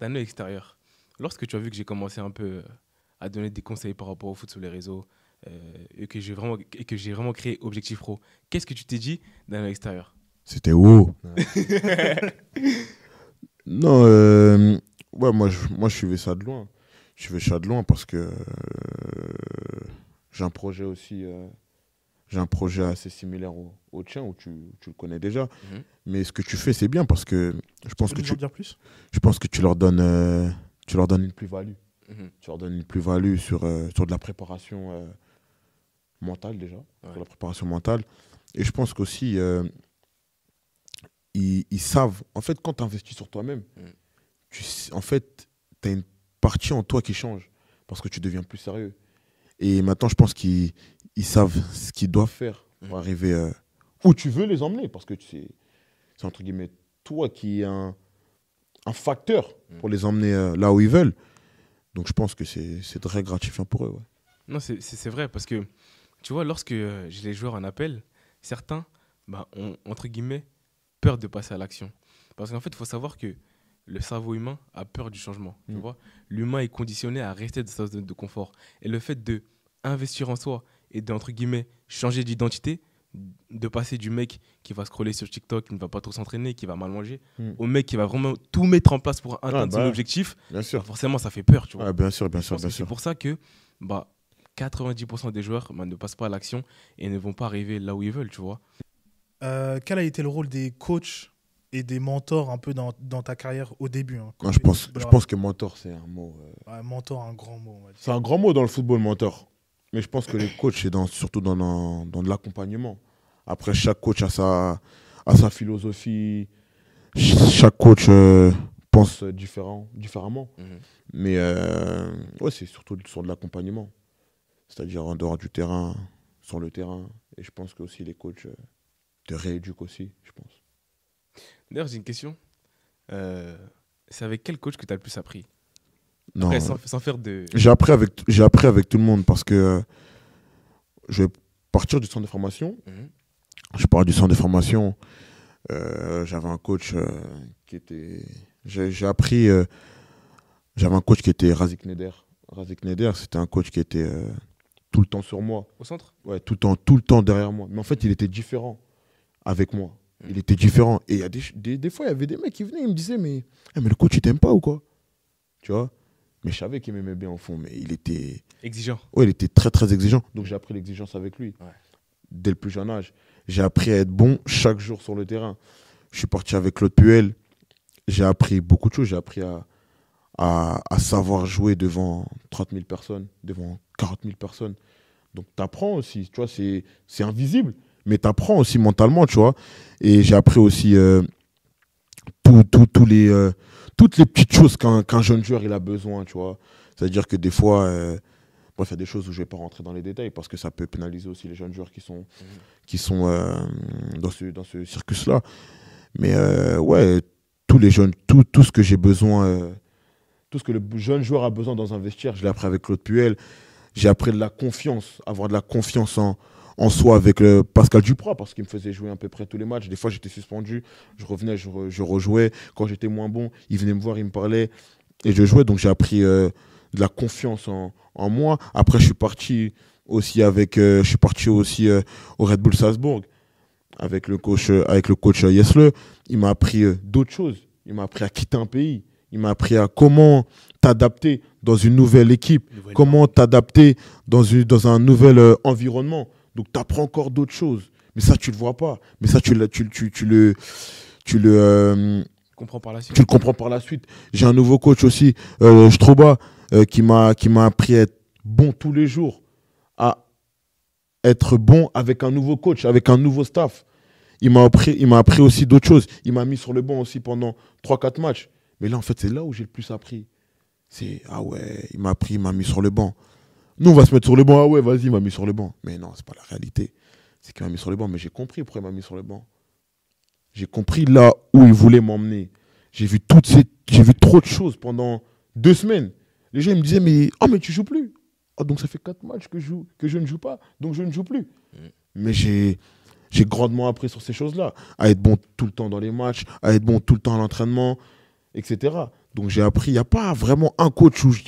d'un extérieur, lorsque tu as vu que j'ai commencé un peu euh, à donner des conseils par rapport au foot sur les réseaux et que j'ai vraiment, que j'ai vraiment créé Objectif Pro, qu'est-ce que tu t'es dit d'un œil extérieur C'était où Non, ouais, moi, moi je suivais ça de loin je de loin parce que euh, j'ai un projet aussi. Euh, j'ai un projet assez similaire au, tien où tu, le connais déjà. Mhm. Mais ce que tu fais, c'est bien parce que je pense que tu. leur donnes, euh, tu leur donnes une plus-value. Mhm. Tu leur donnes une plus-value sur, de la préparation mentale déjà, sur la préparation mentale. Et je pense qu'aussi, ils, savent. En fait, quand tu investis sur toi-même, mhm. tu, en fait, tu as une partie en toi qui change parce que tu deviens plus sérieux. Et maintenant, je pense qu'ils savent ce qu'ils doivent faire pour mmh. arriver euh, où tu veux les emmener parce que c'est entre guillemets toi qui es un, facteur mmh. pour les emmener euh, là où ils veulent. Donc je pense que c'est très gratifiant pour eux. Non, c'est vrai parce que tu vois, lorsque euh, j'ai les joueurs en appel, certains bah, ont entre guillemets peur de passer à l'action. Parce qu'en fait, il faut savoir que le cerveau humain a peur du changement. Mm. L'humain est conditionné à rester dans sa zone de confort. Et le fait de investir en soi et de, guillemets, changer d'identité, de passer du mec qui va scroller sur TikTok, qui ne va pas trop s'entraîner, qui va mal manger, mm. au mec qui va vraiment tout mettre en place pour ah, atteindre bah objectif, forcément, ça fait peur. Tu vois ah, bien sûr, bien sûr, bien sûr. C'est pour ça que bah, 90% des joueurs bah, ne passent pas à l'action et ne vont pas arriver là où ils veulent. Tu vois euh, quel a été le rôle des coachs et des mentors un peu dans, ta carrière au début. Hein, je, pense, je pense que mentor, c'est un mot. Euh, mentor, un grand mot. C'est un grand mot dans le football, mentor. Mais je pense que les coachs, c'est dans, surtout dans, de l'accompagnement. Après, chaque coach a sa, sa philosophie. Chaque coach euh, pense différent, différemment. Mhm. Mais euh, c'est surtout sur de l'accompagnement. C'est-à-dire en dehors du terrain, sur le terrain. Et je pense que aussi les coachs te rééduquent aussi, je pense. D'ailleurs, j'ai une question. Euh, c'est avec quel coach que tu as le plus appris Non. Hein. J'ai appris, avec, j'ai appris avec tout le monde parce que euh, je vais partir du centre de formation. Mhm. Je pars du centre de formation. Euh, j'avais un coach qui était. J'ai, appris. j'avais un coach qui était Razik Neder. Razik Neder, c'était un coach qui était tout le temps sur moi. Au centre Ouais, tout le temps, tout le temps derrière moi. Mais en fait, il était différent avec moi. Mm. Il était différent. Et y a des, des, des, fois, il y avait des mecs qui venaient, et me disaient, mais, eh, mais le coach, tu t'aimes pas ou quoi Tu vois Mais je savais qu'il m'aimait bien au fond, mais il était. Exigeant. Oui, il était très, très exigeant. Donc j'ai appris l'exigence avec lui. Dès le plus jeune âge. J'ai appris à être bon chaque jour sur le terrain. Je suis parti avec Claude Puel. J'ai appris beaucoup de choses. J'ai appris à, à, à, savoir jouer devant 30 000 personnes, devant 40 000 personnes. Donc tu apprends aussi. Tu vois, c'est invisible mais tu apprends aussi mentalement, tu vois. Et j'ai appris aussi euh, les, euh, toutes les petites choses qu'un jeune joueur il a besoin, tu vois. C'est-à-dire que des fois, bref, il y a des choses où je ne vais pas rentrer dans les détails parce que ça peut pénaliser aussi les jeunes joueurs qui sont, mhm. qui sont euh, dans ce, dans ce circus-là. Mais euh, ouais, tous les jeunes, tout, tout ce que j'ai besoin, tout ce que le jeune joueur a besoin dans un vestiaire, je l'ai appris avec Claude Puel. J'ai appris de la confiance, avoir de la confiance en, en soi avec le Pascal Duprat parce qu'il me faisait jouer à peu près tous les matchs. Des fois, j'étais suspendu, je revenais, je, rejouais. Quand j'étais moins bon, il venait me voir, il me parlait et je jouais. Donc, j'ai appris euh, de la confiance en, moi. Après, je suis parti aussi avec, euh, je suis parti aussi euh, au Red Bull Salzbourg avec le coach, avec le coach Yesle. Il m'a appris d'autres choses. Il m'a appris à quitter un pays. Il m'a appris à comment t'adapter dans une nouvelle équipe, comment t'adapter dans, une, dans un nouvel environnement. Donc tu apprends encore d'autres choses. Mais ça, tu le vois pas. Mais ça, tu, le, tu, tu, le. Tu le euh, comprends par la suite. Tu le comprends par la suite. J'ai un nouveau coach aussi, euh, Stroba, euh, qui m'a appris à être bon tous les jours, à être bon avec un nouveau coach, avec un nouveau staff. Il m'a appris, il appris aussi d'autres choses. Il m'a mis sur le banc aussi pendant 3-4 matchs. Mais là, en fait, c'est là où j'ai le plus appris. C'est, ah ouais, il m'a appris, il m'a mis sur le banc. Nous, on va se mettre sur le banc. Ah ouais, vas-y, il m'a mis sur le banc. Mais non, c'est pas la réalité. C'est qu'il m'a mis sur le banc. Mais j'ai compris pourquoi il m'a mis sur le banc. J'ai compris là où il voulait m'emmener. J'ai vu toutes ces... j'ai vu trop de choses pendant deux semaines. Les gens ils me disaient mais oh mais tu joues plus. Ah, donc ça fait quatre matchs que je que je ne joue pas. Donc je ne joue plus. Mm. Mais j'ai j'ai grandement appris sur ces choses-là, à être bon tout le temps dans les matchs, à être bon tout le temps à l'entraînement, etc. Donc j'ai appris, il n'y a pas vraiment un coach où je,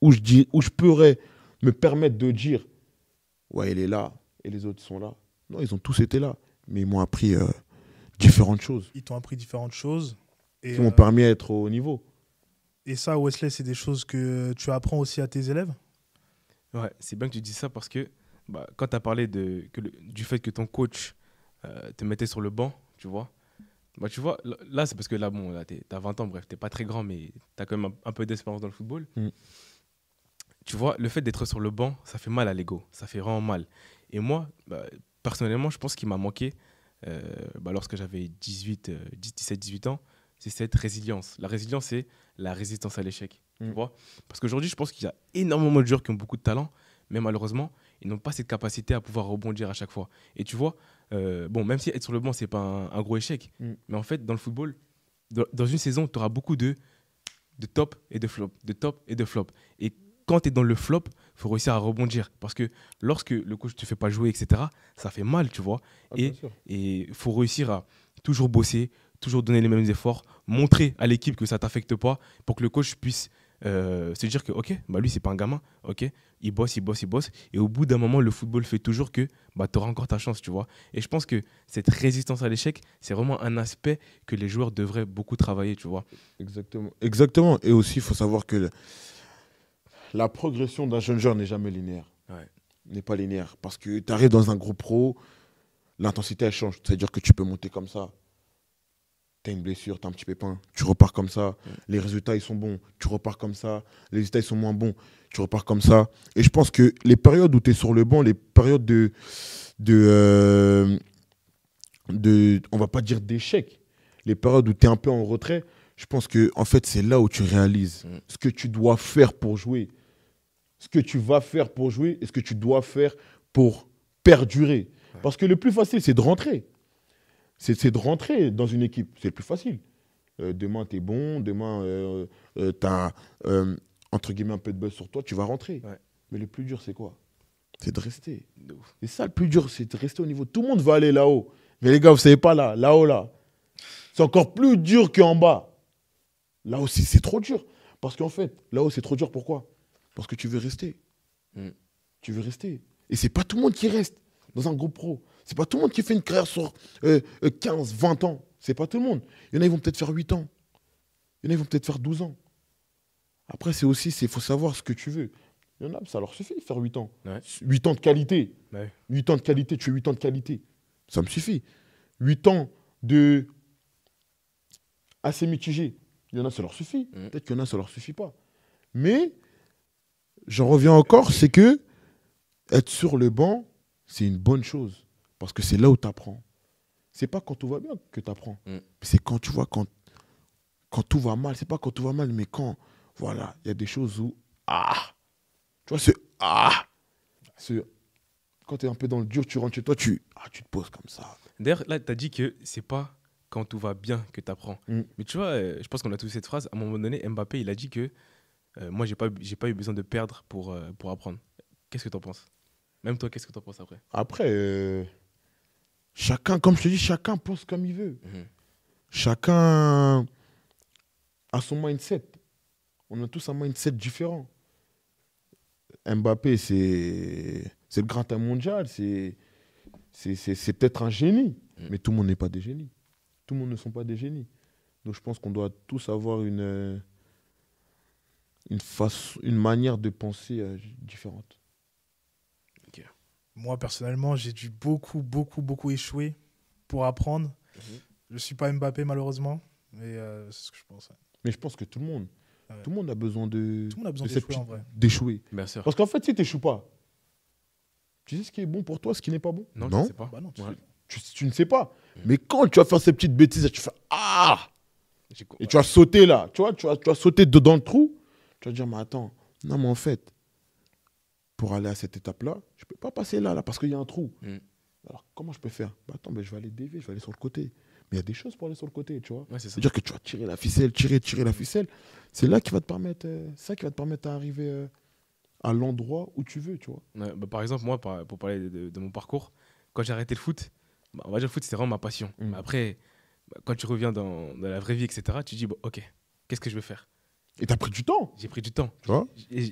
où où je pourrais me permettent de dire Ouais, il est là et les autres sont là. Non, ils ont tous été là, mais ils m'ont appris euh, différentes choses. Ils t'ont appris différentes choses. Et qui m'ont euh, permis d'être au niveau. Et ça, Wesley, c'est des choses que tu apprends aussi à tes élèves Ouais, c'est bien que tu dis ça parce que bah, quand tu as parlé de, du fait que ton coach euh, te mettait sur le banc, tu vois, bah, tu vois, là, c'est parce que là, bon, là, t'as 20 ans, bref, t'es pas très grand, mais tu as quand même un, peu d'espérance dans le football. Mm tu vois, le fait d'être sur le banc, ça fait mal à l'ego, ça fait vraiment mal. Et moi, bah, personnellement, je pense qu'il m'a manqué, euh, bah, lorsque j'avais 18, 17, 18 ans, c'est cette résilience. La résilience, c'est la résistance à l'échec. Mm. vois Parce qu'aujourd'hui, je pense qu'il y a énormément de joueurs qui ont beaucoup de talent, mais malheureusement, ils n'ont pas cette capacité à pouvoir rebondir à chaque fois. Et tu vois, euh, bon, même si être sur le banc, c'est pas un, gros échec, mm. mais en fait, dans le football, dans une saison, tu auras beaucoup de, de top et de flop, de top et de flop. Et quand tu es dans le flop, il faut réussir à rebondir. Parce que lorsque le coach ne te fait pas jouer, etc., ça fait mal, tu vois. Ah, et il faut réussir à toujours bosser, toujours donner les mêmes efforts, montrer à l'équipe que ça t'affecte pas pour que le coach puisse euh, se dire que, OK, bah lui, c'est pas un gamin, OK, il bosse, il bosse, il bosse. Et au bout d'un moment, le football fait toujours que bah, tu auras encore ta chance, tu vois. Et je pense que cette résistance à l'échec, c'est vraiment un aspect que les joueurs devraient beaucoup travailler, tu vois. Exactement. Exactement. Et aussi, il faut savoir que la progression d'un jeune joueur n'est jamais linéaire. N'est pas linéaire. Parce que tu arrives dans un groupe pro, l'intensité elle change. C'est-à-dire que tu peux monter comme ça. as une blessure, as un petit pépin, tu repars comme ça, les résultats ils sont bons, tu repars comme ça, les résultats ils sont moins bons, tu repars comme ça. Et je pense que les périodes où tu es sur le banc, les périodes de. de, euh, de on va pas dire d'échec, les périodes où tu es un peu en retrait, je pense que en fait c'est là où tu réalises mm. ce que tu dois faire pour jouer ce que tu vas faire pour jouer et ce que tu dois faire pour perdurer. Parce que le plus facile, c'est de rentrer. C'est de rentrer dans une équipe. C'est le plus facile. Euh, demain, tu es bon. Demain, euh, euh, tu as, entre guillemets, un peu de buzz sur toi. Tu vas rentrer. Mais le plus dur, c'est quoi C'est de rester. Et ça, le plus dur, c'est de rester au niveau. Tout le monde va aller là-haut. Mais les gars, vous savez pas là. Là-haut, là. C'est encore plus dur qu'en bas. Là aussi, c'est trop dur. Parce qu'en fait, là-haut, c'est trop dur. Pourquoi parce que tu veux rester. Mm. Tu veux rester. Et c'est pas tout le monde qui reste dans un groupe pro. C'est pas tout le monde qui fait une carrière sur 15, euh, 20 euh, ans. C'est pas tout le monde. Il y en a, ils vont peut-être faire 8 ans. Il y en a, ils vont peut-être faire 12 ans. Après, c'est aussi, il faut savoir ce que tu veux. Il y en a, ça leur suffit de faire 8 ans. 8 ans de qualité. 8 ans de qualité, tu fais 8 ans de qualité. Ça me suffit. 8 ans de. assez mitigé. Il y en a, ça leur suffit. Mm. Peut-être qu'il y en a, ça leur suffit pas. Mais j'en reviens encore, c'est que être sur le banc, c'est une bonne chose. Parce que c'est là où tu apprends. C'est pas quand tout va bien que tu apprends. Mm. C'est quand tu vois, quand, quand tout va mal. C'est pas quand tout va mal, mais quand, voilà, il y a des choses où, ah Tu vois, ce, ah Quand tu es un peu dans le dur, tu rentres chez toi, tu, ah, tu te poses comme ça. D'ailleurs, là, tu as dit que c'est pas quand tout va bien que tu apprends. Mm. Mais tu vois, euh, je pense qu'on a tous cette phrase. À un moment donné, Mbappé, il a dit que euh, moi, j'ai pas, pas eu besoin de perdre pour, euh, pour apprendre. Qu'est-ce que tu en penses Même toi, qu'est-ce que tu en penses après Après, euh, chacun, comme je te dis, chacun pense comme il veut. Mhm. Chacun a son mindset. On a tous un mindset différent. Mbappé, c'est le grand mondial, c'est peut-être un génie, mhm. mais tout le monde n'est pas des génies. Tout le monde ne sont pas des génies. Donc je pense qu'on doit tous avoir une, une, façon, une manière de penser euh, différente. Moi, personnellement, j'ai dû beaucoup, beaucoup, beaucoup échouer pour apprendre. Mhm. Je ne suis pas Mbappé, malheureusement, mais euh, c'est ce que je pense. Mais je pense que tout le monde, ah tout le monde a besoin de. Tout d'échouer, Parce qu'en fait, si tu n'échoues pas, tu sais ce qui est bon pour toi, ce qui n'est pas bon Non, tu ne sais pas. Bah non, tu, ne sais pas. Mais quand tu vas faire ces petites bêtises, tu fais Ah Et tu vas sauter là. Tu vois, tu as tu vas sauter dedans le trou. Tu vas dire, mais attends, non, mais en fait, pour aller à cette étape-là, je ne peux pas passer là, là parce qu'il y a un trou. Mm. Alors, comment je peux faire bah, Attends, mais je vais aller dévier, je vais aller sur le côté. Mais il y a des choses pour aller sur le côté, tu vois. C'est-à-dire que tu vas tirer la ficelle, tirer, tirer la ficelle. C'est là qui va te permettre, euh, ça qui va te permettre d'arriver euh, à l'endroit où tu veux, tu vois. Bah, par exemple, moi, pour parler de, mon parcours, quand j'ai arrêté le foot, bah, le foot, c'était vraiment ma passion. Mm. après, bah, quand tu reviens dans, la vraie vie, etc., tu dis, ok, qu'est-ce que je veux faire et t'as pris du temps. J'ai pris du temps. Tu vois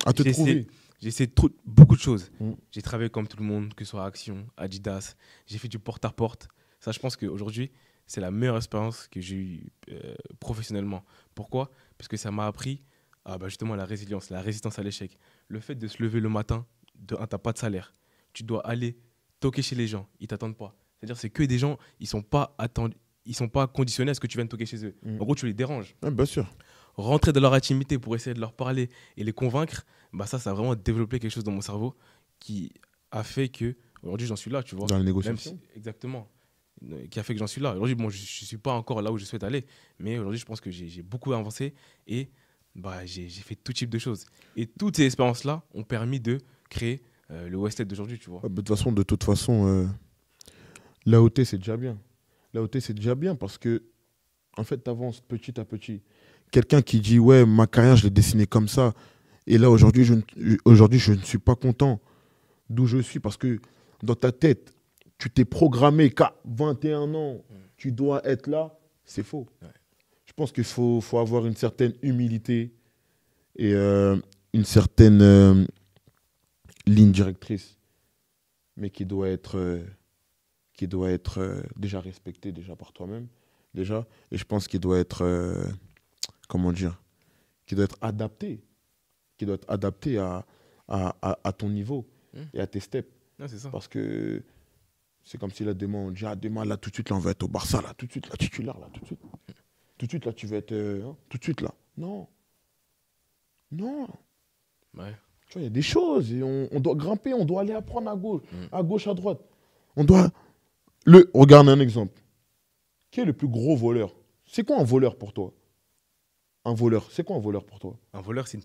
À te trouver. J'ai essayé beaucoup de choses. Mm. J'ai travaillé comme tout le monde, que ce soit Action, Adidas. J'ai fait du porte-à-porte. Ça, je pense qu'aujourd'hui, c'est la meilleure expérience que j'ai eue euh, professionnellement. Pourquoi Parce que ça m'a appris ah bah, justement la résilience, la résistance à l'échec. Le fait de se lever le matin, de un, hein, pas de salaire. Tu dois aller toquer chez les gens. Ils t'attendent pas. C'est-à-dire, c'est que des gens, ils sont pas attendus. Ils sont pas conditionnés à ce que tu viennes toquer chez eux. Mm. En gros, tu les déranges. bien sûr rentrer dans leur intimité pour essayer de leur parler et les convaincre, bah ça, ça a vraiment développé quelque chose dans mon cerveau qui a fait que aujourd'hui j'en suis là, tu vois. Dans la négociation. exactement. Qui a fait que j'en suis là. Aujourd'hui, bon, je ne suis pas encore là où je souhaite aller, mais aujourd'hui, je pense que j'ai beaucoup avancé et bah, j'ai fait tout type de choses. Et toutes ces expériences-là ont permis de créer euh, le le Westlet d'aujourd'hui, tu vois. Ah, bah, de toute façon, de toute façon, euh, la hauteur c'est déjà bien. La hauteur c'est déjà bien parce que, en fait, tu avances petit à petit quelqu'un qui dit ouais ma carrière je l'ai dessinée comme ça et là aujourd'hui je je ne suis pas content d'où je suis parce que dans ta tête tu t'es programmé qu'à 21 ans tu dois être là c'est faux je pense qu'il faut avoir une certaine humilité et euh, une certaine euh, ligne directrice mais qui doit être euh, qui doit être déjà respectée déjà par toi-même déjà et je pense qu'il doit être comment dire, qui doit être adapté, qui doit être adapté à, à, ton niveau hmm. et à tes steps. Non, ça. Parce que c'est comme si là, demain, on dit, ah, demain, là, tout de suite, là, on va être au Barça, là, tout de suite, la titulaire, là, tout de suite. Hmm. Tout de suite, là, tu vas être. Euh, hein, tout de suite, là. Non. Non. Tu vois, il y a des choses. on, doit grimper, on doit aller apprendre à gauche, hmm. à gauche, à droite. On doit. Le, regarde un exemple. Qui est le plus gros voleur C'est quoi un voleur pour toi un voleur. C'est quoi un voleur pour toi Un voleur, c'est,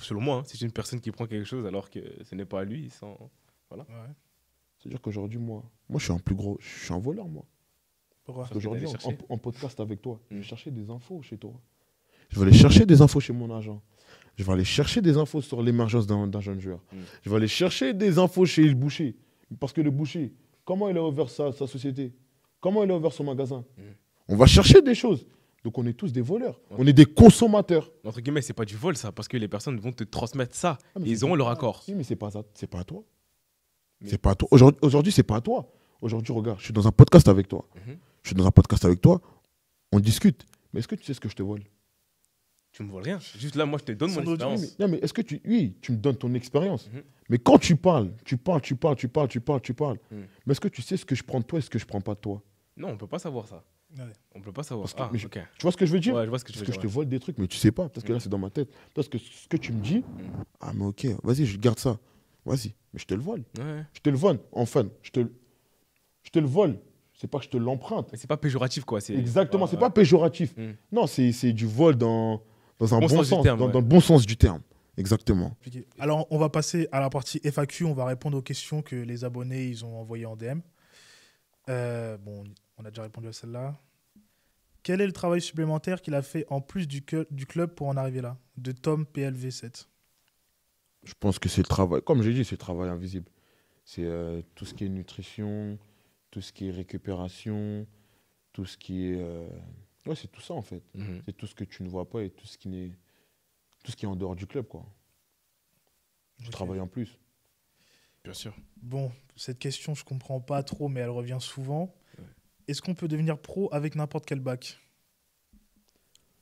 selon moi, hein, c'est une personne qui prend quelque chose alors que ce n'est pas à lui. Sans... Voilà. C'est-à-dire qu'aujourd'hui, moi, moi, je suis un plus gros, je suis un voleur, moi. Aujourd'hui, en, podcast avec toi, je vais mm. chercher des infos chez toi. Je vais aller chercher des infos chez mon agent. Je vais aller chercher des infos sur l'émergence d'un, jeune joueur. Mm. Je vais aller chercher des infos chez le boucher. Parce que le boucher, comment il a ouvert sa, société Comment il a ouvert son magasin mm. On va chercher des choses. Donc on est tous des voleurs. On est des consommateurs. Entre guillemets, c'est pas du vol ça, parce que les personnes vont te transmettre ça. Ah, mais ils ont leur accord. Oui, mais c'est pas ça, c'est pas à toi. C'est pas à toi. Aujourd'hui, ce c'est pas à toi. Aujourd'hui, regarde, je suis dans un podcast avec toi. Mhm. Je suis dans un podcast avec toi. On discute. Mais est-ce que tu sais ce que je te vole Tu me voles rien. Juste là, moi, je te donne mon expérience. est-ce que tu, oui, tu me donnes ton expérience. Mhm. Mais quand tu parles, tu parles, tu parles, tu parles, tu parles, tu parles. Mhm. Mais est-ce que tu sais ce que je prends de toi et ce que je prends pas de toi Non, on peut pas savoir ça. On peut pas savoir. Ah, tu vois ce que je veux dire Parce que je te vole des trucs, mais tu sais pas. Parce que là, mm. c'est dans ma tête. Parce que ce que tu me dis, mm. ah, mais ok, vas-y, je garde ça. Vas-y, mais je te le vole. Je te le vole, en fun. Je te, je te le vole. C'est pas que je te l'emprunte. C'est pas péjoratif, quoi. Exactement, c'est pas péjoratif. Mm. Non, c'est du vol dans, dans un bon, sens, dans, le bon sens du terme. Exactement. Alors, on va passer à la partie FAQ. On va répondre aux questions que les abonnés ils ont envoyées en DM. Euh, bon, on a déjà répondu à celle-là. Quel est le travail supplémentaire qu'il a fait en plus du, club pour en arriver là De Tom PLV7. Je pense que c'est le travail, comme j'ai dit, c'est le travail invisible. C'est euh, tout ce qui est nutrition, tout ce qui est récupération, tout ce qui est. Euh, c'est tout ça en fait. Mhm. C'est tout ce que tu ne vois pas et tout ce qui n'est. Tout ce qui est en dehors du club, quoi. Je travail travaille en plus. Bien sûr. Bon, cette question, je comprends pas trop, mais elle revient souvent est-ce qu'on peut devenir pro avec n'importe quel bac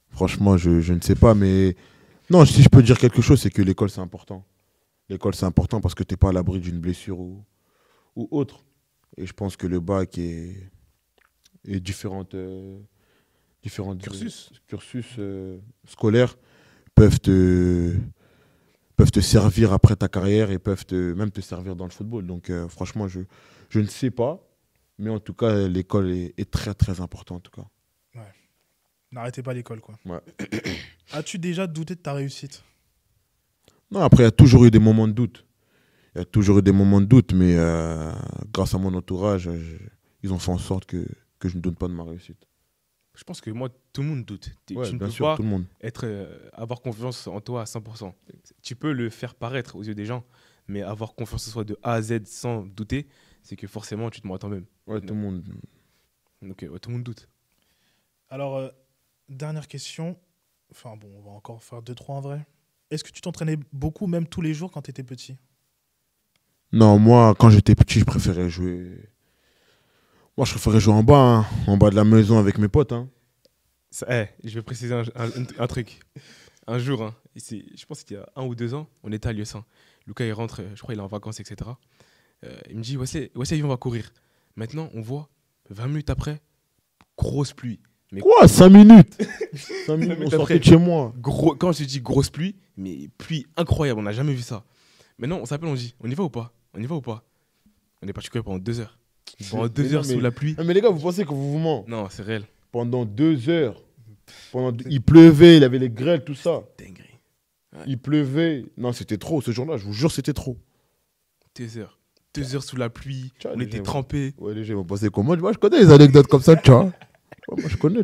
Franchement, je, ne sais pas, mais non, si je peux dire quelque chose, c'est que l'école, c'est important. L'école, c'est important parce que tu n'es pas à l'abri d'une blessure ou, autre. Et je pense que le bac et différents euh, cursus, euh, scolaires peuvent te, peuvent te servir après ta carrière et peuvent même te servir dans le football. Donc euh, franchement, je ne sais pas. Mais en tout cas, l'école est, très très importante en tout cas. N'arrêtez pas l'école quoi. As-tu déjà douté de ta réussite Non, après il y a toujours eu des moments de doute. Il y a toujours eu des moments de doute, mais euh, grâce à mon entourage, euh, ils ont fait en sorte que, que je ne donne pas de ma réussite. Je pense que moi, tout le monde doute. tu ne peux pas Être, euh, avoir confiance en toi à 100%. Tu peux le faire paraître aux yeux des gens, mais avoir confiance en soi de A à Z sans douter, c'est que forcément, tu te moques à toi-même. Ouais, tout le monde. Ok, euh, tout le monde doute. Alors, euh, dernière question. Enfin, bon, on va encore faire deux, trois en vrai. Est-ce que tu t'entraînais beaucoup, même tous les jours, quand tu étais petit Non, moi, quand j'étais petit, je préférais jouer. Moi, je préférais jouer en bas, hein. en bas de la maison avec mes potes. Hein. Ça, eh, je vais préciser un, truc. Un jour, hein, je pense qu'il y a un ou deux ans, on était à Lieu Saint. Lucas, il rentre, je crois, il est en vacances, etc. Euh, il me dit, ouais, ouais, on va courir. Maintenant, on voit, 20 minutes après, grosse pluie. Mais Quoi 5 minutes 5 minutes, on sortait de chez moi. Gros, quand je dis grosse pluie, mais pluie incroyable, on n'a jamais vu ça. Maintenant, on s'appelle, on dit, on y va ou pas On y va ou pas On est parti courir pendant 2 heures. Pendant 2 heures sous la pluie. Ah, mais les gars, vous pensez qu'on vous vous ment Non, c'est réel. Pendant 2 heures. Pendant Il pleuvait, il avait les grêles, tout ça. Dinguerie. Il pleuvait. Non, c'était trop ce jour-là, je vous jure, c'était trop. 2 heures deux heures sous la pluie, on était trempés. Ouais, les gens vont comment Moi, je connais des anecdotes comme ça, Moi, je connais,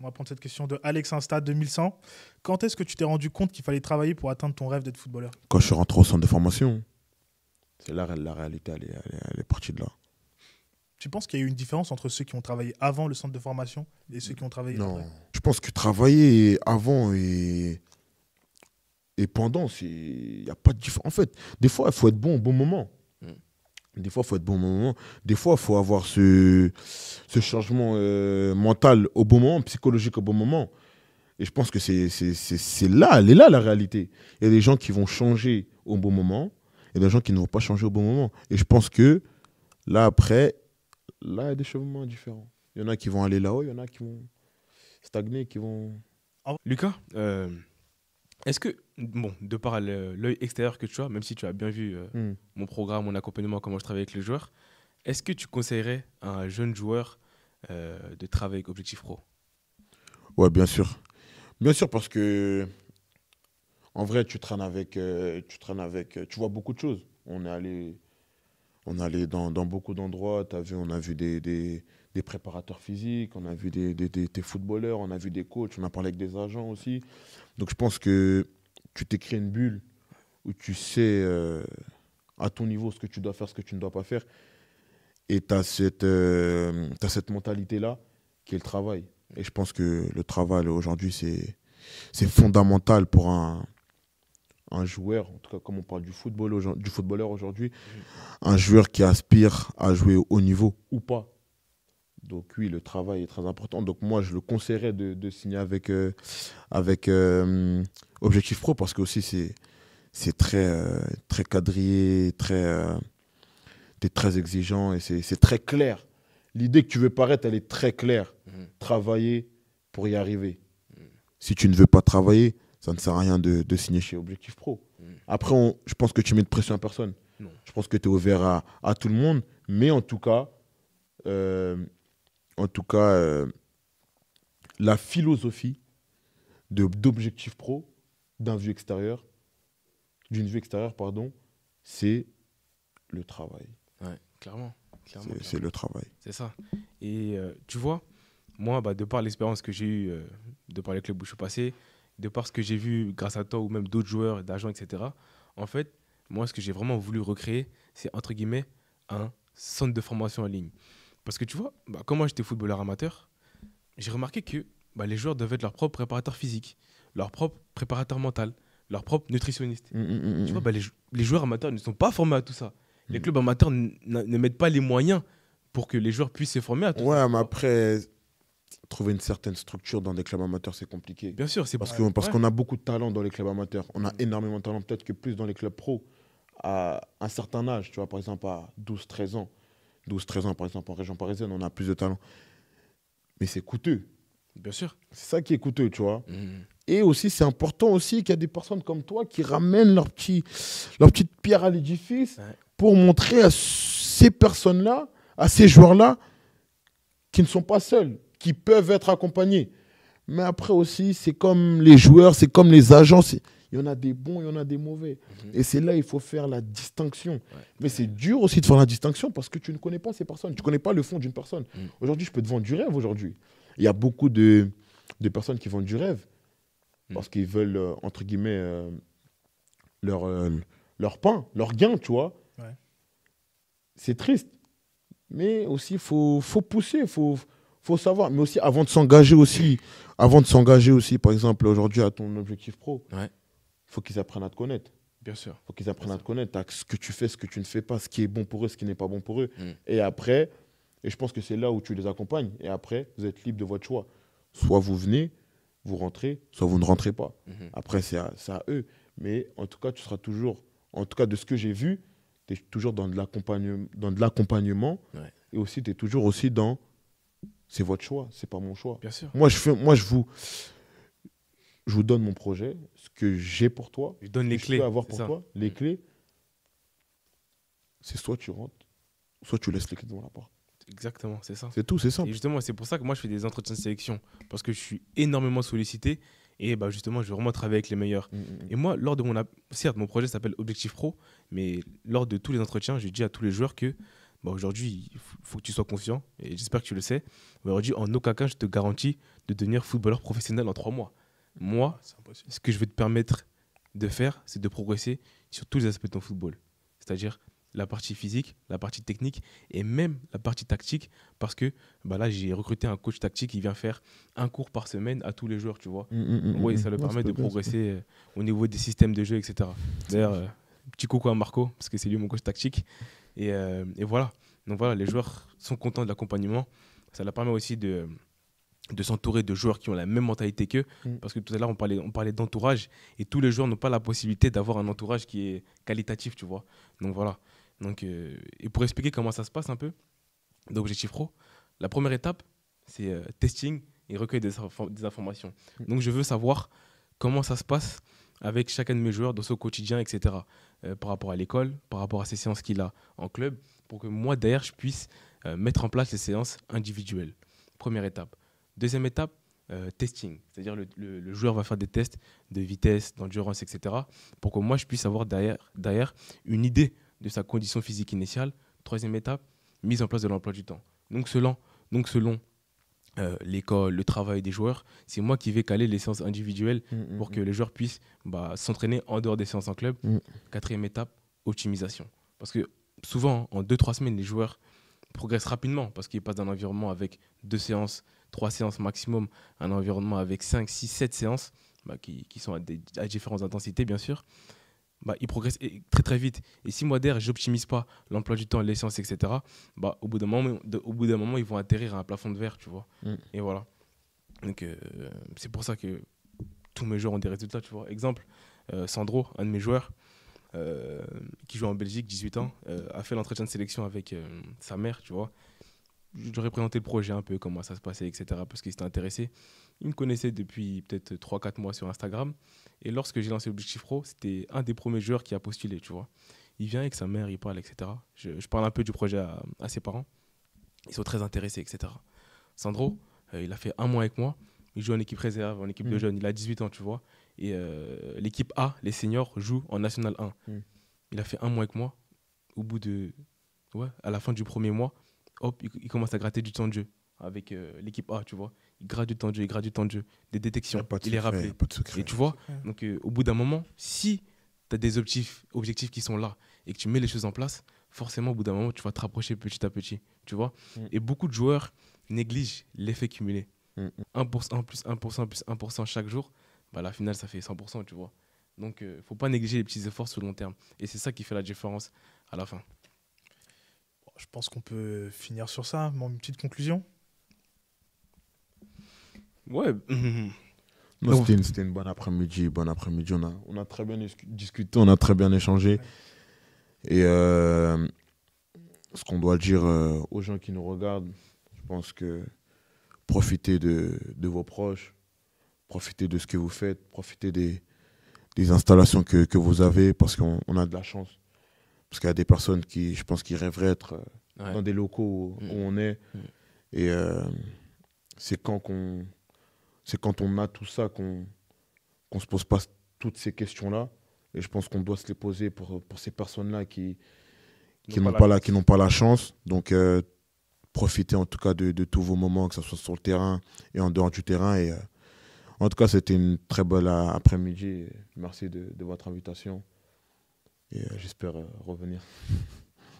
On va prendre cette question de Alex Insta 2100. Quand est-ce que tu t'es rendu compte qu'il fallait travailler pour atteindre ton rêve d'être footballeur Quand je suis rentré au centre de formation. C'est là la réalité, elle est, partie de là. Tu penses qu'il y a eu une différence entre ceux qui ont travaillé avant le centre de formation et ceux qui ont travaillé non. Je pense que travailler avant et, et pendant, il n'y a pas de différence. En fait, des fois, il faut être bon au bon moment. Des fois, il faut être bon moment. Des fois, il faut avoir ce, changement euh, mental au bon moment, psychologique au bon moment. Et je pense que c'est là, elle est là la réalité. Il y a des gens qui vont changer au bon moment, et des gens qui ne vont pas changer au bon moment. Et je pense que là, après, là, il y a des chemins différents. Il y en a qui vont aller là-haut, il y en a qui vont stagner, qui vont... Ah, Lucas, euh, est-ce que, bon, de par l'œil extérieur que tu as, même si tu as bien vu euh, hmm. mon programme, mon accompagnement, comment je travaille avec les joueurs, est-ce que tu conseillerais à un jeune joueur euh, de travailler avec Objectif Pro Ouais, bien sûr. Bien sûr, parce que en vrai, tu traînes avec, euh, tu traînes avec, tu vois beaucoup de choses. On est allé, on dans, beaucoup d'endroits. on a vu des, des préparateurs physiques, on a vu des, footballeurs, on a vu des coachs, on a parlé avec des agents aussi. Donc je pense que tu t'écris une bulle où tu sais euh, à ton niveau ce que tu dois faire, ce que tu ne dois pas faire. Et tu as cette, euh, cette mentalité-là qui est le travail. Et je pense que le travail aujourd'hui, c'est fondamental pour un, joueur, en tout cas comme on parle du, football, du footballeur aujourd'hui, un joueur qui aspire à jouer au haut niveau ou pas donc oui, le travail est très important. Donc moi, je le conseillerais de, signer avec, euh, avec euh, Objectif Pro parce que aussi c'est, très, euh, très quadrillé, très, es très exigeant et c'est, très clair. L'idée que tu veux paraître, elle est très claire. Mhm. Travailler pour y arriver. Mhm. Si tu ne veux pas travailler, ça ne sert à rien de, de signer chez Objectif Pro. Mhm. Après, je pense que tu mets de pression à personne. Je pense que tu es ouvert à, à, tout le monde. Mais en tout cas, en tout cas, euh, la philosophie d'objectif pro d'un vue extérieur, d'une vue extérieure, pardon, c'est le travail. Ouais, clairement. C'est le travail. C'est ça. Et euh, tu vois, moi, bah, de par l'expérience que j'ai eue, euh, de par les clubs où je suis passé, de par ce que j'ai vu grâce à toi ou même d'autres joueurs, d'agents, etc., en fait, moi, ce que j'ai vraiment voulu recréer, c'est entre guillemets un centre de formation en ligne. Parce que tu vois, bah, quand moi j'étais footballeur amateur, j'ai remarqué que bah, les joueurs devaient être leur propre préparateur physique, leur propre préparateur mental, leur propre nutritionniste. Mm, mm, mm, tu vois, bah, les, joueurs amateurs ne sont pas formés à tout ça. Les clubs amateurs ne mettent pas les moyens pour que les joueurs puissent se former à tout ça. Ouais, mais après, trouver une certaine structure dans des clubs amateurs, c'est compliqué. Bien sûr, c'est parce qu'on parce qu'on a beaucoup de talent dans les clubs amateurs. On a énormément de talent, peut-être que plus dans les clubs pro à un certain âge, tu vois, par exemple à 12-13 ans. 12-13 ans, par exemple, en région parisienne, on a plus de talent. Mais c'est coûteux. Bien sûr. C'est ça qui est coûteux, tu vois. Mmh. Et aussi, c'est important aussi qu'il y a des personnes comme toi qui ramènent leur, petit, leur petite pierre à l'édifice pour montrer à ces personnes-là, à ces joueurs-là, qui ne sont pas seuls, qui peuvent être accompagnés. Mais après aussi, c'est comme les joueurs, c'est comme les agents. Il y en a des bons, il y en a des mauvais. Mhm. Et c'est là il faut faire la distinction. Mais c'est dur aussi de faire la distinction parce que tu ne connais pas ces personnes. Tu ne connais pas le fond d'une personne. Mhm. Aujourd'hui, je peux te vendre du rêve aujourd'hui. Il y a beaucoup de, personnes qui vendent du rêve mhm. parce qu'ils veulent, euh, entre guillemets, euh, leur, euh, leur pain, leur gain, tu vois. C'est triste. Mais aussi, il faut, pousser, il faut faut savoir, mais aussi avant de s'engager aussi, avant de s'engager aussi, par exemple aujourd'hui à ton objectif pro, faut qu'ils apprennent à te connaître. Bien sûr. faut qu'ils apprennent à te connaître, as ce que tu fais, ce que tu ne fais pas, ce qui est bon pour eux, ce qui n'est pas bon pour eux. Hmm. Et après, et je pense que c'est là où tu les accompagnes. Et après, vous êtes libre de votre choix. Soit vous venez, vous rentrez, soit vous ne rentrez pas. Hmm. Après, c'est à, eux. Mais en tout cas, tu seras toujours, en tout cas de ce que j'ai vu, tu es toujours dans de l'accompagnement. Et aussi, tu es toujours aussi dans, c'est votre choix, c'est pas mon choix. Bien sûr. Moi, je, fais, moi, je vous je vous donne mon projet, ce que j'ai pour toi, je donne les clés, À peux avoir pour les mm. clés. C'est soit tu rentres, soit tu laisses les clés devant la porte. Exactement, c'est ça. C'est tout, c'est simple. Et justement, c'est pour ça que moi je fais des entretiens de sélection parce que je suis énormément sollicité et bah justement, je veux vraiment travailler avec les meilleurs. Mm, mm, et moi, lors de mon certes, mon projet s'appelle Objectif Pro, mais lors de tous les entretiens, je dis à tous les joueurs que bah, aujourd'hui, il faut que tu sois confiant et j'espère que tu le sais. Aujourd'hui, en aucun cas, je te garantis de devenir footballeur professionnel en trois mois moi, ce que je veux te permettre de faire, c'est de progresser sur tous les aspects de ton football. C'est-à-dire la partie physique, la partie technique et même la partie tactique parce que bah là j'ai recruté un coach tactique qui vient faire un cours par semaine à tous les joueurs tu vois mm, mm, mm, Oui, ça le permet de progresser euh, au niveau des systèmes de jeu etc d'ailleurs euh, petit coucou à Marco parce que c'est lui mon coach tactique et, euh, et, voilà donc voilà les joueurs sont contents de l'accompagnement ça leur permet aussi de de s'entourer de joueurs qui ont la même mentalité qu'eux. Mm. Parce que tout à l'heure, on parlait, on parlait d'entourage et tous les joueurs n'ont pas la possibilité d'avoir un entourage qui est qualitatif, tu vois. Donc voilà. Donc, euh, et pour expliquer comment ça se passe un peu, d'objectif pro, la première étape, c'est euh, testing et recueil des, des informations. Mm. Donc je veux savoir comment ça se passe avec chacun de mes joueurs dans son quotidien, etc. Euh, par rapport à l'école, par rapport à ses séances qu'il a en club, pour que moi, derrière, je puisse mettre en place les séances individuelles. Première étape. Deuxième étape, euh, testing. C'est-à-dire le, le, joueur va faire des tests de vitesse, d'endurance, etc. pour que moi, je puisse avoir derrière, une idée de sa condition physique initiale. Troisième étape, mise en place de l'emploi du temps. Donc selon, donc selon euh, l'école, le travail des joueurs, c'est moi qui vais caler les séances individuelles mmh, mmh, pour mmh. que les joueurs puissent bah, s'entraîner en dehors des séances en club. Quatrième étape, optimisation. Parce que souvent, en 2 trois semaines, les joueurs progressent rapidement parce qu'ils passent d'un environnement avec deux séances trois séances maximum, un environnement avec 5, 6, 7 séances, bah, qui, qui, sont à, des, différentes intensités, bien sûr, bah, ils progressent très très vite. Et si moi, derrière, j'optimise pas l'emploi du temps, les séances, etc., bah, au bout d'un moment, au bout d'un moment, ils vont atterrir à un plafond de verre, tu vois. Mm. Et voilà. Donc, euh, c'est pour ça que tous mes joueurs ont des résultats, tu vois. Exemple, euh, Sandro, un de mes joueurs, euh, qui joue en Belgique, 18 ans, a fait l'entretien de sélection avec sa mère, tu vois. Je devrais présenter le projet un peu, comment ça se passait, etc. Parce qu'il s'était intéressé. Il me connaissait depuis peut-être 3-4 mois sur Instagram. Et lorsque j'ai lancé Objectif Pro, c'était un des premiers joueurs qui a postulé, tu vois. Il vient avec sa mère, il parle, etc. Je, parle un peu du projet à, ses parents. Ils sont très intéressés, etc. Sandro, euh, il a fait un mois avec moi. Il joue en équipe réserve, en équipe de mm. jeunes. Il a 18 ans, tu vois. Et euh, l'équipe A, les seniors, joue en National 1. Mm. Il a fait un mois avec moi. Au bout de. Ouais, à la fin du premier mois, hop, il, commence à gratter du temps de jeu avec euh, l'équipe A, tu vois. Il gratte du temps de jeu, il gratte du temps de jeu, des détections, il, est rappelé. Et tu vois, donc euh, au bout d'un moment, si tu as des objectifs, objectifs qui sont là et que tu mets les choses en place, forcément, au bout d'un moment, tu vas te rapprocher petit à petit, tu vois. Mm. Et beaucoup de joueurs négligent l'effet cumulé. 1% mm. plus 1% plus 1% chaque jour, à bah, la finale, ça fait 100%, tu vois. Donc, il euh, ne faut pas négliger les petits efforts sur le long terme. Et c'est ça qui fait la différence à la fin je pense qu'on peut finir sur ça. Une petite conclusion. Ouais. C'était une, bonne après-midi. Bon après-midi. On a, très bien discuté, on a très bien échangé. Et euh, ce qu'on doit dire euh, aux gens qui nous regardent, je pense que profitez de, vos proches, profitez de ce que vous faites, profitez des, des installations que, que vous avez parce qu'on a de la chance. Parce qu'il y a des personnes qui, je pense, qui rêveraient d'être euh, dans des locaux où, mm. on est. Mm. Et euh, c'est quand, c'est quand on a tout ça qu'on qu'on se pose pas toutes ces questions-là. Et je pense qu'on doit se les poser pour, ces personnes-là qui, n'ont pas, la, qui n'ont pas la chance. Donc, euh, profitez en tout cas de, tous vos moments, que ce soit sur le terrain et en dehors du terrain. Et, en tout cas, c'était une très belle après-midi. Merci de votre invitation. Et euh, j'espère euh, revenir.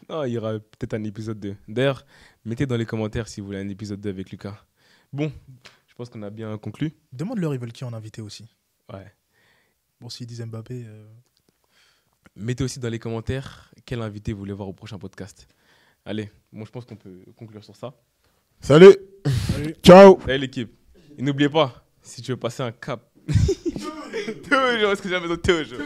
Ah, il y aura peut-être un épisode 2. D'ailleurs, mettez dans les commentaires si vous voulez un épisode 2 avec Lucas. Bon, je pense qu'on a bien conclu. Demande-leur, ils qui en invité aussi. Ouais. Bon, s'ils disent Mbappé. Euh, mettez aussi dans les commentaires quel invité vous voulez voir au prochain podcast. Allez, bon, je pense qu'on peut conclure sur ça. Salut, Salut. Ciao Salut l'équipe. Et n'oubliez pas, si tu veux passer un cap, Théo, que j'ai jamais dans toujours